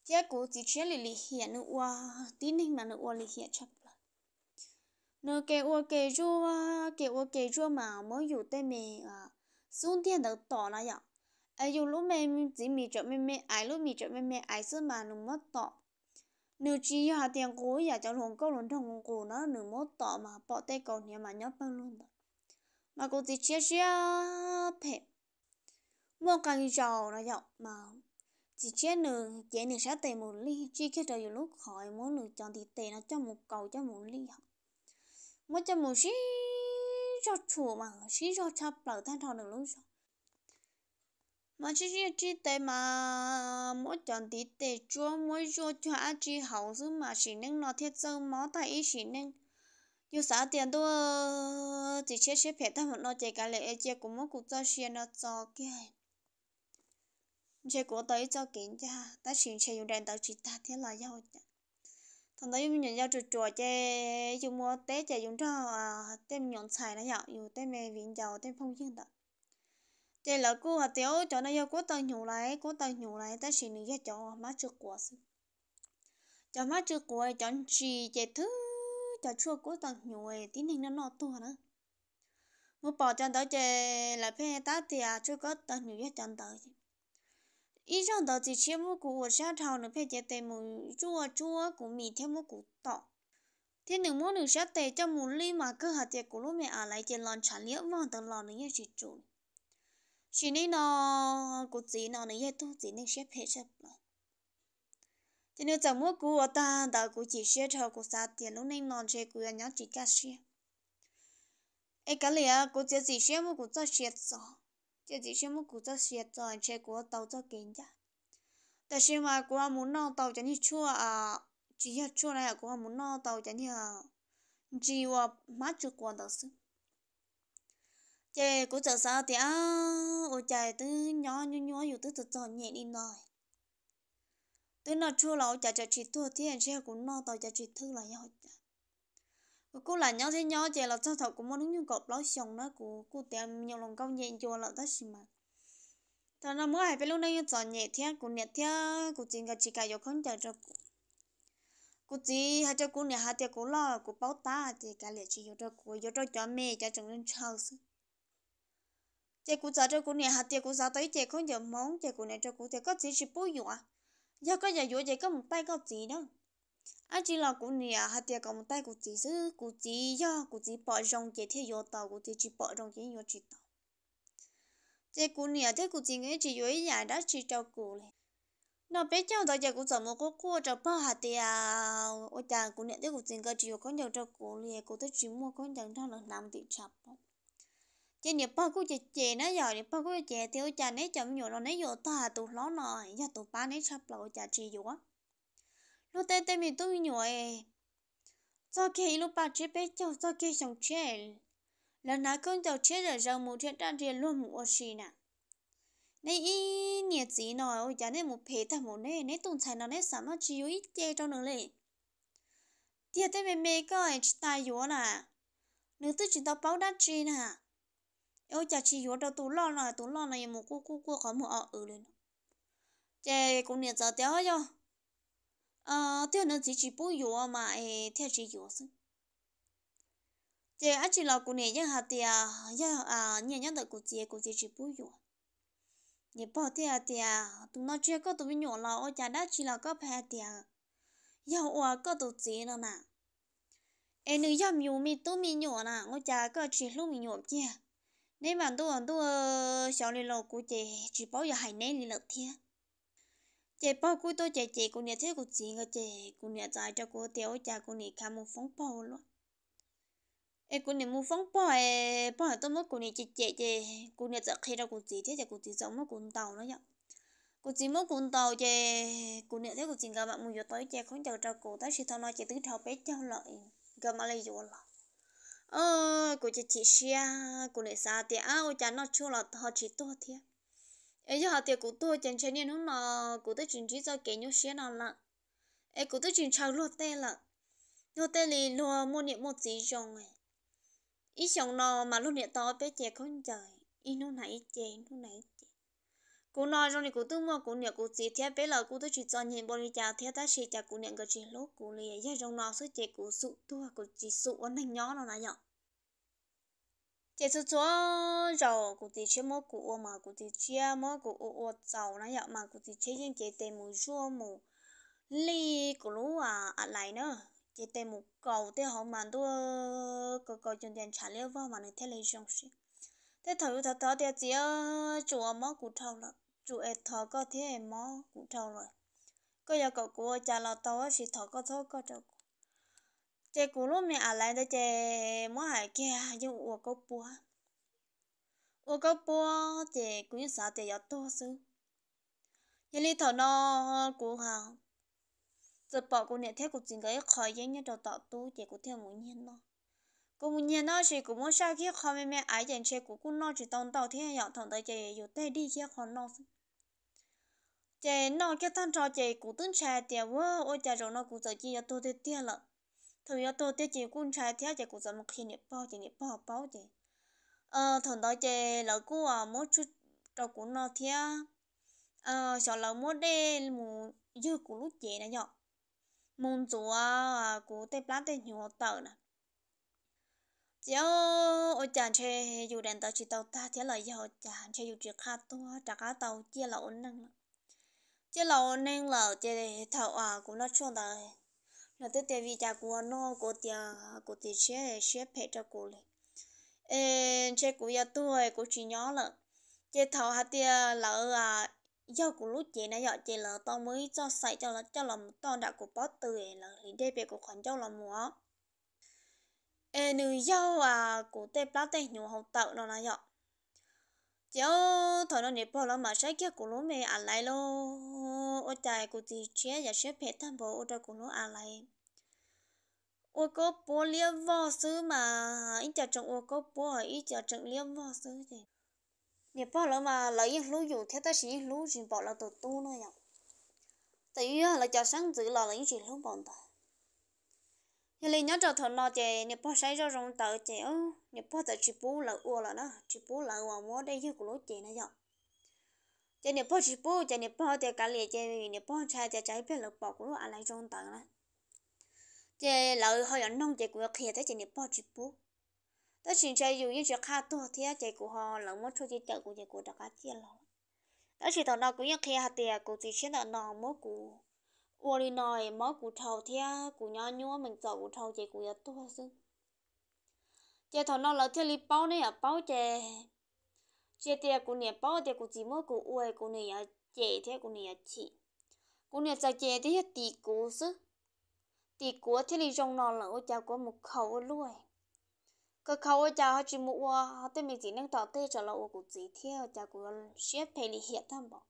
姐姑 chỉ chơi lì lì hiện nữa wa, tí ninh mà nữa wa lì hiện chắc là, nữa cái wa cái rô cái wa cái rô mà mới dụ tay mẹ à, xuống thì đâu tỏ là vậy, ai dụ lúc mẹ chỉ mì chợ mẹ mẹ ai lúc mì chợ mẹ mẹ ai xưa mà nó mất tỏ nếu chỉ hạ tiền cố ya cho hồng câu luôn thằng cố nó nửa mốt tỏ mà bỏ tay cầu nhà mà nhóc băng luôn đó mà cô chỉ chia chia phê một cái gì chào nó dọc mà chỉ chia nửa chế nửa sẽ tiền một ly chỉ khi trời lúc khỏi muốn nửa chọn thì tiền nó cho một cầu cho một ly học một cho một xí cho chùa mà xí cho cha bảo thay thọ nửa lúc rồi mà chỉ chỉ chỉ tại mà mỗi chọn tí tệ chúa mỗi chúa cho anh chỉ hậu dữ mà chỉ nên nó thiết sâu mó tại ý chỉ nên dù xã tiền đua chỉ chết chết phải tham một nó chạy cả lệ chia của mỗi cuộc giao xe nó cho kia chế của tới cho kiện cha ta xin xe dùng đèn tàu chỉ ta thế là giàu chả thằng đấy mình nhận giao chuột chùa chế dùng mua té chạy dùng cho tem nhọn xài nó dạo dù tem mẹ viện giàu tem phong dương đó chị là cô họ tiểu cho nó yêu cô tao nhủ lại cô tao nhủ lại ta xin nên cho má chưa của, sự cho má chưa của cho chị chị thứ cho chưa cô tao nhủ ấy tí nên nó nọ tua nữa mu bỏ chân tới chị là phe ta thì à chưa có tao nhủ cho chân tới ý rằng đó chỉ chiếm mu cũ ở xa thảo nữa phe chị tề mu chua chua cũng mì thêm mu cũ tọ thế nếu muốn được sát tề cho mu ly mà cơ hạt tiệt của lúc mẹ à lại chị lon trả liễu vào tờ lon nữa chỉ chủ chỉ nên nó cụ chỉ nó này hết thôi chỉ nên xếp hết chấp là cho nên chẳng mua cụ ở ta đã cụ chỉ xếp thầu cụ sát tiền lúc nên nó chơi cụ nhớ chỉ cả xếp ấy cái này cụ chỉ chỉ xếp mua cụ cho xếp rồi chỉ chỉ xếp mua cụ cho xếp rồi chơi cụ tàu cho kiến chứ tại sao mà cụ muốn nó tàu chẳng à, chỉ là chua này à, cụ muốn nó tàu chẳng à, chỉ là mát chưa quan đó chè cũng chờ sao thì à ô chè tứ nhỏ nhỏ nhỏ nhỏ อยู่ tứ tứ chờ nhẹ đi nồi tứ nó chua lão chả chả chị thua thì anh chè cũng no tàu chả chỉ thư là nhau cô là nhỏ thế nhỏ chè là sao thầu cũng muốn đúng như cọp lão xong nó của cô tiệm nhiều lòng câu nhẹ chùa là tất gì mà ta nó mới hay phải lúc này chờ nhẹ thế cũng nhẹ thế cô chỉ cả chỉ cả yêu không chả cho cô cô chỉ hai cho cô nhẹ hai tiệc cô lo cô báo ta thì cả liệt chỉ yêu cho cô yêu cho cho mẹ cho chồng lên chào xí chị cũng giờ cho cũng nè hạt chị cũng giờ tới chị không giờ món chị cũng nè cho cũng chị có chỉ chỉ bôi nhọ giờ có giờ dụ chị có một tay có chỉ đó à chỉ là cũng nè hạt chị có một tay cũng chỉ chứ cũng chỉ do cũng chỉ bỏ rong chị theo dõi tàu cũng chỉ chỉ bỏ rong chị nhọ chị tàu chị cũng nè chị cũng chỉ nghe chị nhà đã chỉ cho cụ này nó bé cháu đó giờ cũng giờ một cô cô cho bỏ hạt chị à ôi chàng cũng nè chị cũng chỉ có chỉ có nhiều cho cụ này cũng thấy chỉ mua con nhiều thằng là làm tiệm chập không chị nè ba cô chị chị nó giờ nè ba cô chị thiếu cha nấy chậm nhiều rồi nấy nhiều ta tụ ló nọ giờ tụ ba nấy sắp lâu cha chị nhiều á lúc tê tê mình tôi nhiều ấy sau khi lúc ba chị bé cháu sau khi xong chết lần nào con cháu chết rồi rồi một chuyện đang thì luôn một xí nè nấy ý nhiệt gì nọ ôi cha nấy một phê ta một nấy nấy tụng tài nó nấy sắm nó chỉ ít chơi trong đường lệ tiệt tê mình mê coi ta yếu nè nếu tôi chỉ tao báo đáp chi nè yêu chả chỉ yếu đâu tủ lo là tủ lo là một cô cô cô có một ở ở lên chè cũng nhiệt giờ téo cho ờ thế nó chỉ chỉ bố yếu mà ê thế chỉ yếu chứ chè anh chỉ là cũng nhiệt hạt thì à giờ à nhiệt nhất là cũng chỉ cũng chỉ chỉ bố yếu nhiệt bỏ thì à thì à tụi nó chưa có tụi nhỏ là ở nhà đã chỉ là có phải thì à giờ ô có tụi gì nữa nè em nữ yam yêu mi tụi mi nhỏ nè ô chả có chỉ lúc mi nhỏ kia nếu mà tôi còn tôi ờ, sợ lì lò của chị chỉ bảo giờ hay nên lì lợt thia chị bảo của tôi chị chị cũng nhớ thế của chị người chị cũng nhớ giải cho cô tiểu cha cũng nhớ khám một phóng bao luôn em cũng nhớ một phong bao em bao tôi mất cũng nhớ chị chị chị cũng nhớ giải khi ra của chị thế chị của chị giống mất cũng tàu nữa, vậy cô chỉ mất cuốn tàu chị cô nhớ thế cô chỉ gặp bạn mùi tới chị không chờ cho cô tới sự thao nói chị tứ thao bé cho lợi gặp mà lấy rồi ờ cô chị chị xia cô lại xa thì à ô cha nó chua là họ chỉ to thiệt ấy giờ họ thì cô tôi chẳng chơi nên hôm nọ cô tôi chuyện chỉ cho kẻ nhau xia nào lận ấy cô tôi chuyện chào luôn tê lận luôn tê lì luôn mua niệm một gì chồng ấy ý xong nó mà luôn niệm to bé chè không trời ý nó nãy chè nó nãy chè cô nói rồi thì cô tôi mua cô niệm cô chỉ thế bé là cô tôi chuyện cho nhìn bọn đi chả thế ta xì chả cô niệm cái chuyện lúc cô lì giờ chồng nó sẽ chè cô sụ tua cô chỉ sụ anh nhanh nhỏ nó là nhở chỉ số cụ cụ mà mà này à lại nữa 这次做肉估计吃蘑菇嘛，估计吃蘑菇我我走那样嘛，估计吃些这点木肉木，哩咕噜啊啊来呢，这点木狗的好蛮多，狗狗有点吃了饭嘛，你太累上去。thế thầu thầu thầu thì chỉ chùa mó cụ thầu là chùa thầu có thế mó cụ thầu rồi có giờ cậu của cha lão tao chỉ thầu có thầu có trâu 这轱辘面啊来的这么还给有我个波，我个波这古有啥的要多数，一里头呢古哈，这宝姑娘听古真个一考验一着到多，这古听母念呢，古母念那是古么啥去考妹妹爱人车古古那是当到天要同的这有带力些考那是。chị nó cái thằng trò chị cũng tính xe tiền quá ôi cha rồi nó cũng sợ chi tôi thế tiền lận thường do tôi tiết chỉ quân trái theo chỉ cũng giống một khi nếp bao chỉ nếp bao bao chỉ ờ thường đó chỉ là cô à ờ, mỗi chút đầu cũng nó theo ờ sợ là mỗi đê mù dư của lúc chị này nhở mùng chủ à ờ, của tây plát tây nhiều tờ nè chỉ ở chàng chơi dù đèn tàu chỉ tàu ta thế là giờ chàng chơi dù ờ, chuyện khác tua trả cá tàu chia là ổn năng chia là ổn năng là chơi thầu à cũng nó chuông tàu là tới tại vì cha của nó có tiền có tiền xe xe phải cho cô này. em chơi cô giờ tôi của chị nhỏ là chơi thầu hạt tiền lỡ à giờ của lúc chị này giờ chị là to mới cho sạch cho là cho là to đã có bớt từ là lý đề về có khoản cho là mua. em nếu dâu à cô tép lá tép nhiều học tập nó là dọ giờ thằng nó nè bỏ lỡ mà sai kia của lũ mẹ ăn lại lo ô tài của chị chế và xếp hết tham bộ ô tài của lũ ăn lại ô có bố lia vò sư mà ít chả chồng ô có bố hỏi ít chả chồng lia vò sư gì nè bỏ lỡ mà lấy những lũ dù theo ta chỉ lũ chỉ bỏ lỡ tổ tu nữa nhở tại vì là chả sáng giữ là những chỉ lũ bọn ta thế nên nhớ cho thằng nó chơi nè bỏ sai cho rong tàu chơi ô nè bỏ tàu chỉ bố là ô là nó chỉ bố là ô mua đây chứ cũng lối chơi này rồi chơi nè bỏ chỉ bố chơi nè bỏ thì cả liền chơi nè bỏ chơi chơi chơi biết là bọc cũng lối ăn lại rong tàu nữa chơi lợi họ nhận nông chơi của kia tới chơi nè bỏ chỉ bố tới chuyện chơi dù như chơi khá to thì chơi của họ là mua chơi chơi chơi của chơi của đặc cá chơi lắm tới chuyện thằng nó cũng như kia thì cũng chỉ chơi là nó mua của 我哩那也没骨头天，骨娘娘们走骨头节骨也多是。这头那老天里包呢也包着，这天骨也包着骨寂寞骨乌骨呢也节天骨呢也气，骨呢在节天也地骨是，地骨天里种那了我家骨木口 lui。cái khâu ở chào họ chỉ mua họ tên mình chỉ năng tạo tên cho là của gì theo chào của ship phải đi hiện tham bảo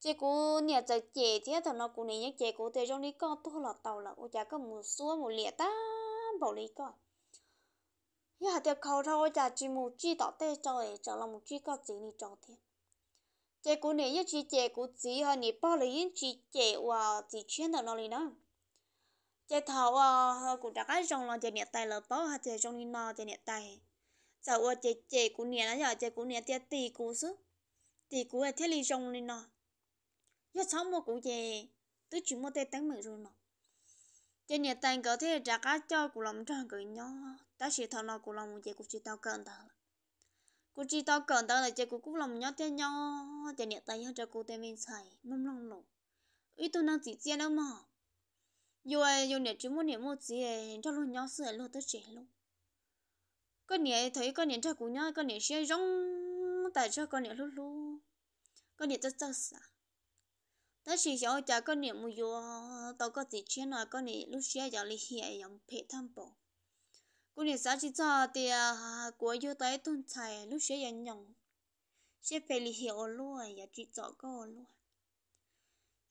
chị cô nhà giờ chị thì thằng nó cô này nhá chị cô thế trong đi con tôi là tàu là ôi cha có một số một liệt ta bảo lý coi nhà hạt tiêu khâu thôi chả chỉ một chi tỏ tê cho ấy chả là một chi có gì này cho thế chị cô này nhá chị chị cô gì hơn nhỉ bảo lý chị chị và chị chuyên thằng nó lý đó chị thảo à ờ, cũng đã cái trong lòng chị nhà tay là bảo hạt tiêu trong đi nó chị nhà tay sau chị chị cô nhà nó giờ chị cô nhà tiêu tì cô sức tì cô là thiết lý trong đi nó giờ sau một cũng về tôi chỉ một tay tấn mình rồi nọ cho nhà tay có thể trả cá cho của lòng tròn cười nhỏ ta sẽ thằng nào của lòng một cũng chỉ tao cần tao cô chỉ tao cần tao là chơi của cũng lòng nhỏ thế nhỏ cho nhà tay hơn cho cô tay mình xài mâm lòng nổ ý tôi đang chỉ chia đâu mà dù ai dù nhà chỉ muốn nhà một chỉ, cho luôn nhỏ sửa luôn tới trẻ luôn con nhà thấy con nhà trả của nhau con nhà sẽ rong tại cho con nhà luôn luôn con nhà rất rất sao đó chỉ cho cha có niệm mua vô tao có gì chuyện nói có niệm lúc xưa giờ lấy hiện yếm phê tham bộ cô niệm sao chỉ cho thì à, của vô tới tuần chạy lúc xưa giờ nhộng sẽ phải lấy hiểu luôn giờ chỉ cho có luôn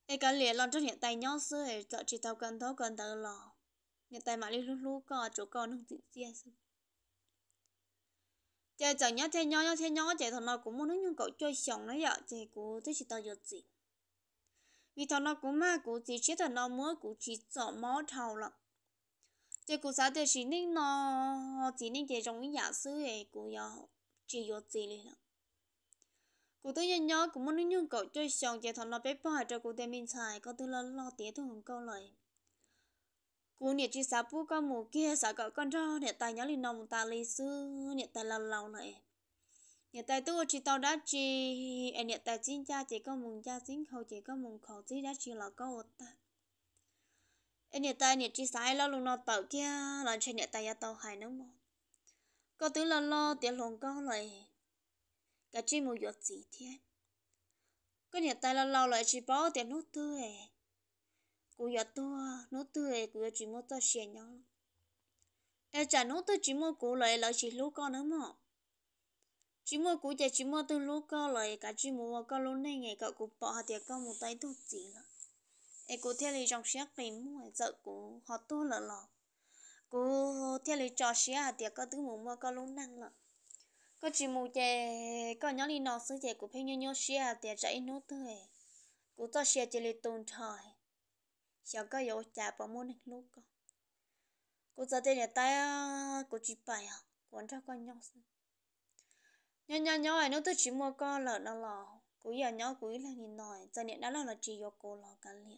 ai cả liền lần trước hiện tại nhau xưa giờ chỉ tao cần tao cần tao lo hiện tại mà đi lúc lúc có chỗ con nông tự chia à chơi chẳng nhớ chơi nhau nhau chơi nhau chơi thằng nào cũng muốn nó nhưng cậu chơi xong nó giờ chơi của tôi chỉ tao giật gì vì thằng nó cũng mà cũng chỉ chết thằng nó mua cũng chỉ sợ mó thầu lận chỉ cũng sao thì chỉ nên nó chỉ nên chỉ trong cái nhà sư ấy cũng có chỉ có gì đấy lận cụ tôi nhận nhớ cũng muốn nhu cầu chơi xong chỉ thằng nó bé bỏ cho cụ tôi mình xài có tôi lo lo tía thằng không câu lời cụ nhiệt chỉ sao bu con mù kia sao cậu con cho nhiệt tài nhớ liền nồng ta lý sư nhiệt tài lâu lâu lại nhà tài tu chỉ tao đã chỉ anh nhà tài chính cha chỉ có mùng cha chính khẩu chỉ có mùng khẩu chỉ đã chỉ là có một ta anh nhà tài nhà chỉ sai lo luôn nó tàu kia là trên nhà tài tao hài nó mà có thứ là lo tiền lòng con lại cả chỉ một giọt gì thế có nhà tài là lo lại chỉ bỏ tiền nút tư ấy cũng giọt tua nút tư ấy cũng chỉ mua tao xẻ nhau em trả nút tư chỉ mua cũ lại là chỉ lú con nữa mà chú mua cú giờ chú mua từ lúc có lại cả chú mua có lúc này ngày cậu cũng bỏ thì có một tay thuốc gì là em cố theo lời trong xét về mua giờ cũng họ to là lọ cố theo lời cho xét thì có thứ mua mua có lúc năng là có chỉ mua chè có nhóm đi nọ sứ chè của phe nhau nhau xét thì chạy nốt thôi cố cho xét chè lời tồn thời sau có yếu chả bỏ mua này lúc có cố giờ đây là tay của chị bài à quan trọng quan nhau nhỏ nhỏ nhỏ ấy à, nó tôi chỉ mua con lợn đó lò cú giờ nhỏ cú là nhìn nổi giờ niệm đã là là chỉ do cô lò cả liệm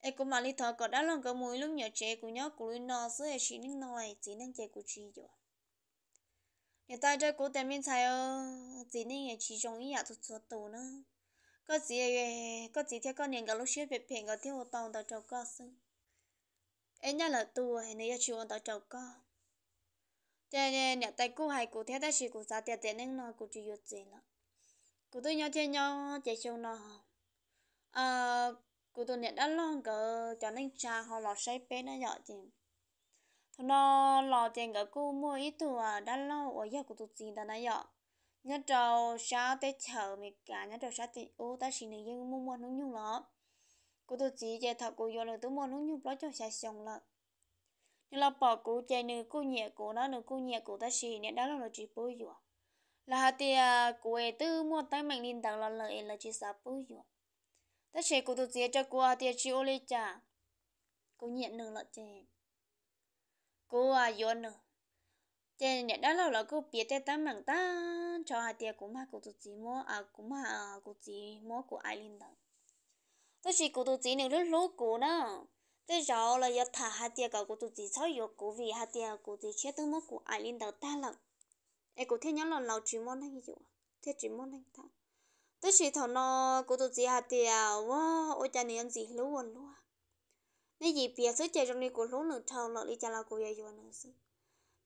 ê cũng mà đi thọ còn đã lòng có mùi lúc nhỏ trẻ của nhỏ cú lui nọ số chỉ nên nổi chỉ nên chơi của chị rồi nhà ta cho cô tên minh thấy ơ chỉ nên nhà chỉ trong ý nhà thuộc số tù nữa có gì ấy có gì theo con niệm cả lúc xưa việc phèn có theo hồ tông tao trâu có sư ê nhà là tù hay nếu chịu tao trâu có thế nên nhà tay cô hay cô thế ta chỉ cô sao tiền tiền nên nó cô chỉ yêu tiền là cô tôi nhớ chơi nhau chơi sâu nó à cô tôi nhận đã long cỡ cho nên cha họ lọt say bé nó dọ tiền thằng nó lọt tiền cỡ cô mua ít à đã lâu ở nhà cô tôi tiền đã nó dọ nhớ trâu sao tới chợ mì cả nhớ trâu sao tiền ô ta chỉ nên dân mua mua nó nhung lắm cô tôi chỉ chơi thật cô vô là tôi mua nó nhung đó cho sai xong lắm nên là bỏ cụ chạy nữ cụ nhẹ cụ nó nữ cụ nhẹ cụ ta xì nên đó là nó chỉ bôi dùa là hạt tiền cụ ấy tư mua tay mạnh lên đằng là lợi là chỉ sáp bôi dùa ta sẽ cụ tôi dễ cho cụ hạt tiền chỉ ô lê chả cụ nhẹ nữ là chè cụ à yến nữ chè nhẹ đó là là cụ biết tay tay mạnh ta cho hạt tiền cụ mà cụ tôi chỉ mua à cụ mà cụ chỉ mua của ai lên đằng ta chỉ cụ tôi chỉ nữ rất lố cụ đó 这绕了要他还点搞过做几草药过味还点过做些等么过爱领导大了，哎，过天娘老老寂寞那个有啊，这寂寞那个他，这石头呢，过做几还点哇，我家娘子撸啊撸啊，你一边说这种的过撸能吵了，你家老过也有能事，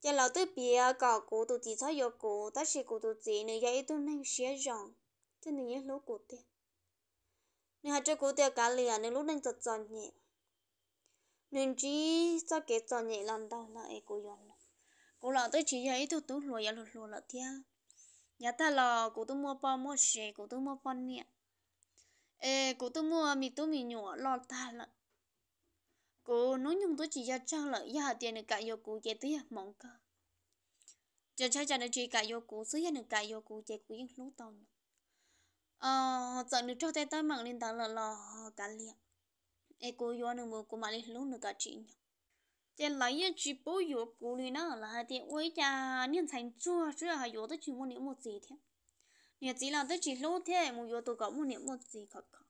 家老这边搞过做几草药过，但是过做几呢，也一顿能些让，这你也撸过的，你还这过点干了呀，你撸能咋咋呢？nên chỉ cho cái cho nhẹ lần đầu là ai cũng yon cô lão tôi chỉ thấy tôi tôi lùi dạ lùi lùi lùi thia nhà dạ ta là cô tôi mua bao mua xe cô tôi mua bao nè ê cô tôi mua mì tôi mì nhỏ lo ta là cô nói nhung tôi chỉ cho trao lợi gia tiền được cả vô cụ chế tới mong cơ chờ chờ chờ được chỉ cả vô cụ xứ được cả vô cụ chế cụ yên lú tàu ờ giờ được cho tay tay mạng lên tàu là lò cả liệt e cô yo nung mo cô mà lấy lúc nung nhỉ cái chị bố yo cô lui nó là hai tiền quay cha nên thành chua chứ hai yo tới chỉ gì thế niệm chỉ là tới chỉ lô thế một yo tôi có muốn niệm một gì khóc khóc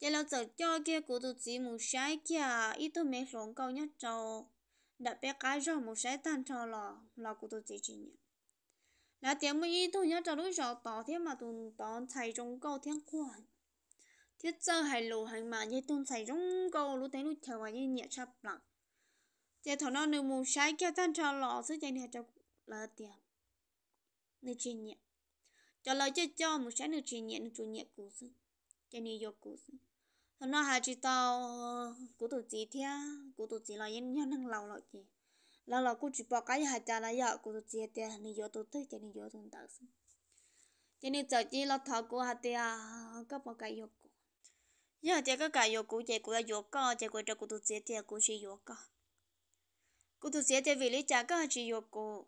thế là giờ cho kia chỉ một sai kia ít tôi mấy lòng câu nhất trâu đặc biệt cái rồi một sai tan trâu là là cô tôi chỉ chị nhỉ là tiếng mới ít tôi nhất trâu lúc rồi tỏ mà tôi tỏ thầy trong câu tiếng quan thế giờ hay lù hay mà như tuôn xảy rung câu lúc tới lúc chờ và như nhẹ chập lặng giờ thằng nó nửa mù sai kia tan cho lọ sức chạy này cho lỡ tiền nửa chỉ nhẹ cho lời chơi cho một sáng nửa chỉ nhẹ nửa chủ nhẹ cũ sức chạy này vô cũ sức thằng nó hai chỉ tao của tụi chị thea của tụi chị là yên nhau năng lâu rồi chị lâu rồi cô chỉ bỏ cái hai cha là giờ của tụi chị thea nửa vô tụi tôi chạy nửa vô tụi tao sức chạy nửa giờ chỉ là thọ của hai thea có bỏ cái vô giờ chỉ cái cả yêu cũ chỉ của yêu có chỉ của cho cụ tụ chế thì cụ chỉ yêu có cụ tụ chế thì vì lý cha có chỉ yêu cũ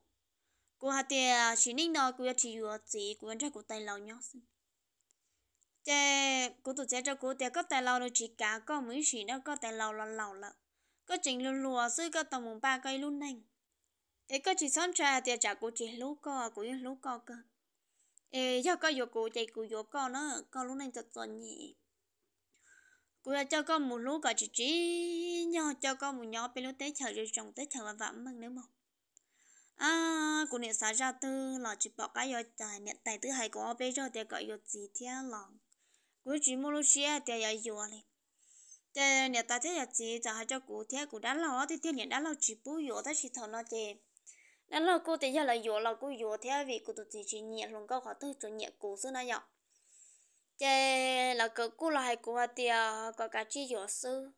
cụ hạt thì chỉ nên nói cụ chỉ yêu chỉ cụ cho cụ tay lâu nhau xin chế cụ tụ chế cho cụ thì có tay lâu rồi chỉ cả có mấy chỉ nó có tay lâu là lâu lợ có chỉnh luôn lùa sư có tầm mùng ba cây luôn nành ấy có chỉ son trà thì chả cụ chỉ lú co cụ yêu lú co cơ ấy giờ có yêu cụ chỉ cụ yêu co nó co luôn nành thật rồi nhỉ cô là cho con một lúa cả chị chị nhỏ cho con một nhóm bé lúa tế chờ rồi trồng tế chờ và vẫm mừng nếu một à cô niệm xả ra tư là chỉ bỏ cái rồi tài niệm tài tư hay có bé rồi để gọi rồi e, gì thế lòng cô chỉ mua lúa chia để rồi rồi này để niệm tài thế là gì cho hai cho cụ thế cụ đã lo thì thế niệm đã lo chỉ bù rồi ta chỉ thằng nó chè đã lo cô thì giờ là rồi là cô rồi thế vì cô tự chỉ chỉ niệm luôn câu hỏi tư cho niệm cô xưa nay vậy chế là cái cú là hay của tia có cả chi dụ sư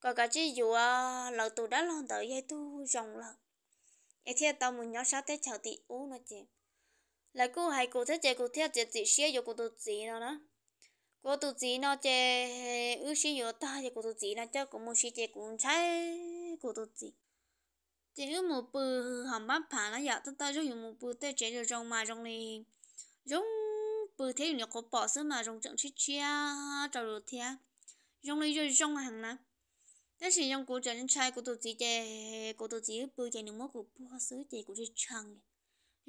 có cả chi dụ ờ, là tụ đã lòng tới dây tu rồng lợn ấy thì tao muốn nhóc sát tới chào tị ú nó chị là cú hay cú thế chế cú thiệt chế chị xia dụ cú tụ chị nó đó cú tụ chị nó chế ư xia dụ ta chế cú tụ chị nó chắc cũng muốn xia chế cũng trái cú tụ chị chế ư một bự hầm bắp phá nó giờ tao tao dùng một bự tới chế được rồng mà rồng liền, rồng bự thế nó có bỏ sơ mà rong chẳng chít chia trò đồ thia rong lấy rồi rong hàng nè thế thì rong cố chẳng chai của tổ chỉ chè của tổ chỉ bự chè nước mốt của bùa sứ chè của chè chẳng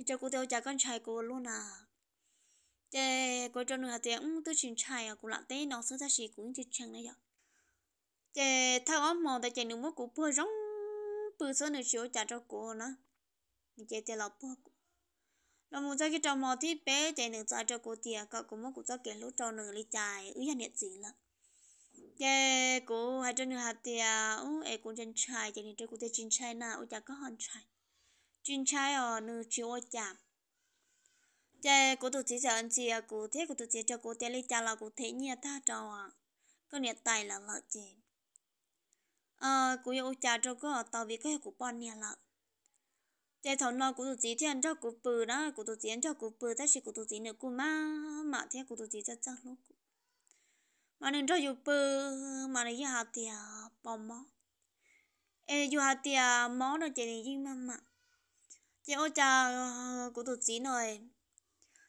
cho cô theo cha con chai cô luôn à chè cô cho nửa tiếng tôi chỉnh trai à cũng lạ thế nó sơ ra chỉ cũng chỉ chẳng đấy ạ chè thao ấm mò tại chè nước mốt của bùa rong bự sơ nửa chiều cha cho cô nữa chè chè lọc bùa lo mu cho cái trò mò thì bé chạy nửa trái cho cô tiệt cậu cũng muốn cũng cho kiến lúc trò nửa ly trái ứ nhà nhiệt gì lắm ye cô hai cho nửa hạt tiệt u ấy cũng chân trái chạy nửa cho cô tiệt chân trái na u chả có hòn trái chân trái ở nửa chiều ở chạm ye cô tụt chỉ sợ anh chị cô thế cô tụt chỉ cho cô tiệt ly trái là cô thấy nhà ta trò à có nhiệt tài là lợi chị à cô yêu chả cho cô tao vì cái của bọn nhà lợi thế thằng nó cũng tụt chỉ thiên cho cụ bự đó cũng tụt chỉ cho cụ bự tất chỉ cũng tụt chỉ nữa cụ má mà thế cũng tụt chỉ chắc chắc lúc mà nên cho dù bự mà này giờ hạt thì bỏ mỏ ê hạt thì mỏ chỉ là riêng mà mà chị ôi cha cũng tụt chỉ rồi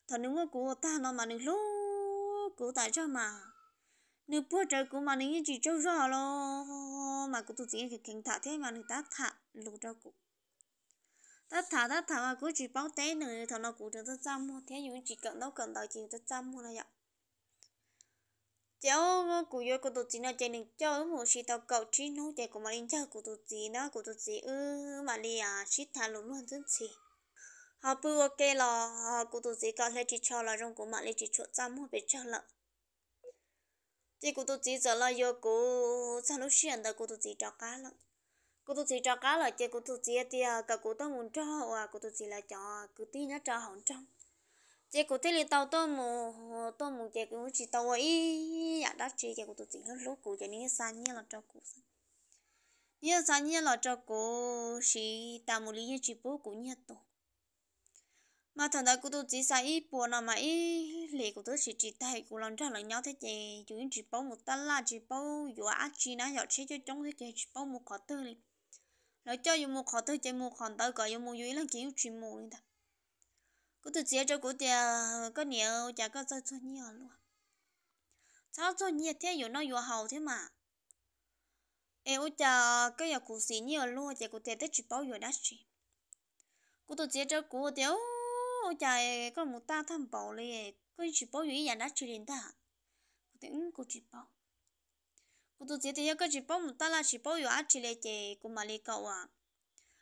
thằng nó cũng ta nó mà nên lúc cũng tại cho mà nếu bữa trời cũng mà chỉ cho rõ lo mà cũng tụt chỉ cái cảnh thả thế mà người ta thả lụt cho cũng ta thả ta thả mà cứ chỉ bao té nữa thằng nó cũng chúng ta chăm mua thế nhưng chỉ cần đâu cần đòi chỉ ta chăm mua là vậy cháu cụ yêu của tụi chị nó chạy nên cháu một xí tao cậu chi nó chạy của mà lên chơi của tụi chỉ nó của tụi chỉ ư mà đi à xí thả luôn luôn chứ chị họ bự ok là họ của tụi chị cậu lại chỉ cho là rong của mà lên chỉ chỗ chăm mua bị cho lợn chị của tụi chỉ giờ là yêu của sao lúc xuyên đó của tụi chỉ cho cá lợn cô tôi chỉ cho cá là chơi cô tôi chỉ thì cả cô tôi muốn cho à cô tôi chỉ là cho cứ tí nhá cho hỏng trong chơi cô thấy là tao tôi mù tôi mù chơi cũng chỉ tao ấy nhà dạ, đó chơi chơi cô tôi chỉ nó lúc cô chơi nên sáng nhá là cho cô nhớ sáng nhá là cho cô chỉ ta mù lý nhá chỉ bố cô nhá tổ mà thằng đại cô tôi chỉ sáng ít buồn là mà ít lệ cô tôi chỉ chỉ tay cô làm cho là nhau thế chị chủ yếu chỉ bảo một ta là chỉ bảo dù ác chỉ nó dạo chế cho chúng thế chị chỉ bảo một khó tư nó cho dùng một khoản thôi chơi một khó tới có dùng một dưới là kiểu chuyện một đi ta cứ từ chia cho cụ tiền có nhiều chả có sao cho nhiều luôn sao cho nhiều thế dù nó dù hầu thế mà em ôi chả cái nhà cụ xí nhiều luôn chả cụ tiền tết chỉ bao giờ đã chỉ cụ từ chia cho cụ tiền ôi chả có một ta tham bảo liền cứ chỉ bao giờ đã chỉ đến ta cụ tiền cụ chỉ bao cô tôi chỉ thấy cái 古都这天要个去保姆打啦，去保佑阿去嘞这古马里狗啊。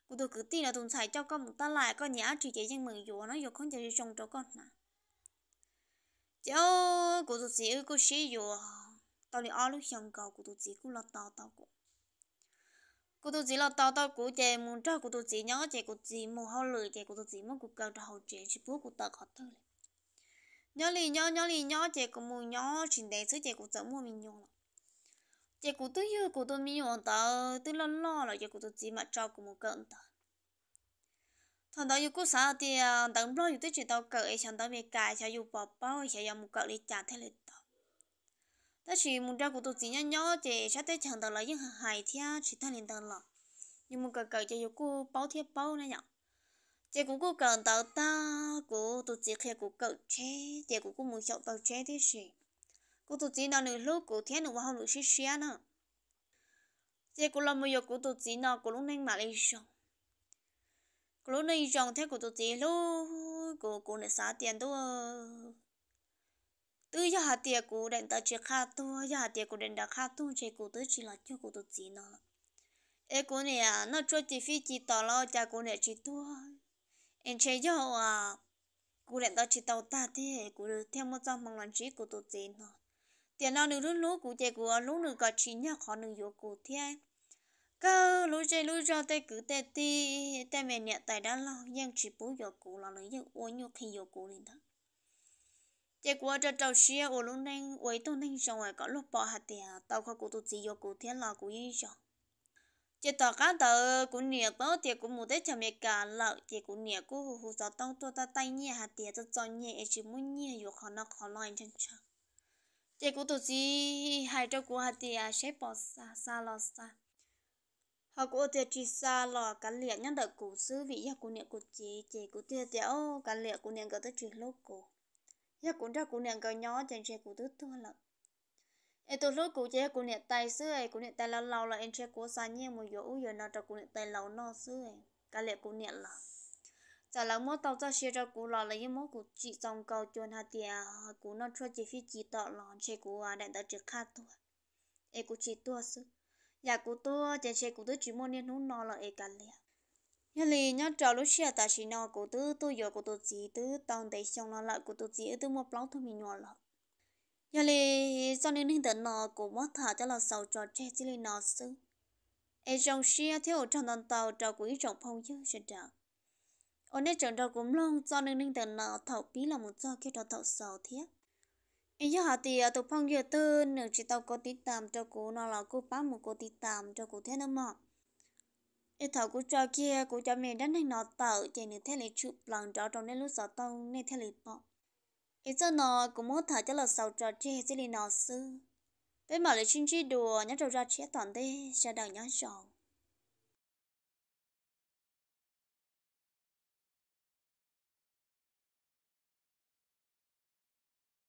古都 cứ tin là tụng sai cho con một ta lại con nhà chị chị nhưng mừng dù nó dù không chơi trong cho con nè cháu cụ tụ sĩ cô sĩ dù tao đi ở lúc xong cầu cụ tụ sĩ cô lọt tao tao cụ cụ tụ sĩ lọt tao tao cụ chơi muốn cho cụ tụ sĩ nhớ chỉ cụ sĩ mua hao lười chơi cụ tụ sĩ muốn cụ cầu cho hậu chơi chỉ bố cụ tao khó thôi nhớ lì nhớ nhớ lì nhớ chơi cô mua nhớ chuyện đấy chứ chơi cụ sợ mua mình nhung lắm chị cụ tôi yêu cụ tôi mi ổn tao tôi lo lo là chị cụ tôi mà cho cụ một cận thằng tao yêu cụ sao thì đừng lo yêu tôi chỉ tao cỡ chẳng tao bị cài chả yêu bỏ bao chả yêu một cỡ đi trả thế lịch tao đó chỉ một ra cụ tôi chỉ nhăn nhó chị chắc tới chẳng tao lấy hàng hài thia chỉ thằng liền tao lọ nhưng một cỡ cỡ chả yêu cụ bao thiệp bao này nhở chị cũng cụ cỡ tao ta chỉ khi cụ cỡ chế chị cũng cụ muốn chọn tao chế thế cô tụ chỉ nào nửa lúc cụ thiên nửa hôm nửa xí xí nè thế cô làm mấy cô tụ chỉ nào cô lúc nên mà lấy xong cô lúc nên xong thế cô tụ chỉ lúc cô cô nửa xá tiền đâu tư giờ hạt tiền cô đến ta chỉ khá tu giờ hạt tiền cô đến đã khá tu chỉ cô tới chỉ là chưa cụ tụ chỉ nào ê này à nó cho chỉ phi chỉ tỏ lo cha cụ này chỉ tu em chơi giờ à cụ đến ta chỉ tàu ta thế cụ được theo một trăm mong làm chỉ cụ tụ chỉ nào tiền nó nửa lú cụ chạy của lú nửa cả chín nhà khó nửa yếu cụ thế cơ lú chạy lú cho tay cứ tay ti tay mẹ nhẹ tay đã lo nhưng chỉ bố yếu cụ là lấy những ô nhiêu khi yếu cụ lên đó chạy của cho trâu xe ô lú nên quấy tôi nên xong rồi có lúc bỏ hạt tiền tao khó cụ tụt chỉ yếu cụ thế là cụ yên rồi chị tỏ cá tờ cũng nè tớ thì cũng mua tết cho mẹ cả lợ thì cũng nè cũng hù hù sao tông tua ta tay nhẹ hạt tiền cho cho nhẹ chỉ muốn nhẹ dù khó nó khó lo anh chân chân thế cũng tổ chức hai trâu của hạt thì à sẽ bỏ xa xa lọ xa họ cũng thể chỉ xa lọ cả liệt nhân đợi cụ sư vị ya cụ niệm cụ chị chị cụ thể thì ô cả liệt cụ niệm có tới chỉ lúc cụ ya cụ ra cụ niệm có nhỏ chẳng sẽ cụ tứ tua lận, em tôi lúc cụ chơi cụ niệm tay xưa, ấy cụ niệm tay lâu lâu là em sẽ cố xa nhiên một dỗ giờ nào cho cụ niệm tay lâu nó xưa, ấy cả liệt cụ niệm là giờ là mỗi tàu cho xe cho cú lò là những mỗi cú chị dòng cầu chuồn hạt tiền cú nó cho chỉ phi chỉ tọt lòn xe cú à đại tới trực khát thôi e cú chỉ tua sư giờ dạ, cú tua chỉ xe cú tới chỉ muốn nên hún nó là e cả liền nhưng lì nhớ trò lúc xe ta chỉ nó cú tư tôi giờ cú tôi chỉ tư tàu để xong nó lại cú tôi chỉ tư một lóng thôi mình nhỏ lọ nhưng lì cho nên hiện cú mất thả cho là sầu trò che chỉ lì nó sư e trong xe theo trong tàu trò quý trọng phong chứ sẽ trả ở nơi trường đầu cũng long cho nên nên tờ nọ thầu bí là một do kia đó thầu sầu thiết ý cho họ thì à, tụ phong giờ tư nửa chỉ tàu có tí tạm cho cô nó là cô bán một cô tí tạm cho cô thế nó mà ý thầu của cho kia của cho mẹ đánh hành nọ tàu chạy nửa thế này chụp lần đó trong nên lúc sợ tàu nên thế này bỏ ý cho nó cũng muốn thở cho là sầu trò chơi sẽ lấy nọ sư với mà lấy chuyên chi đùa nhớ trâu ra chia toàn thế sẽ đầu nhớ chọn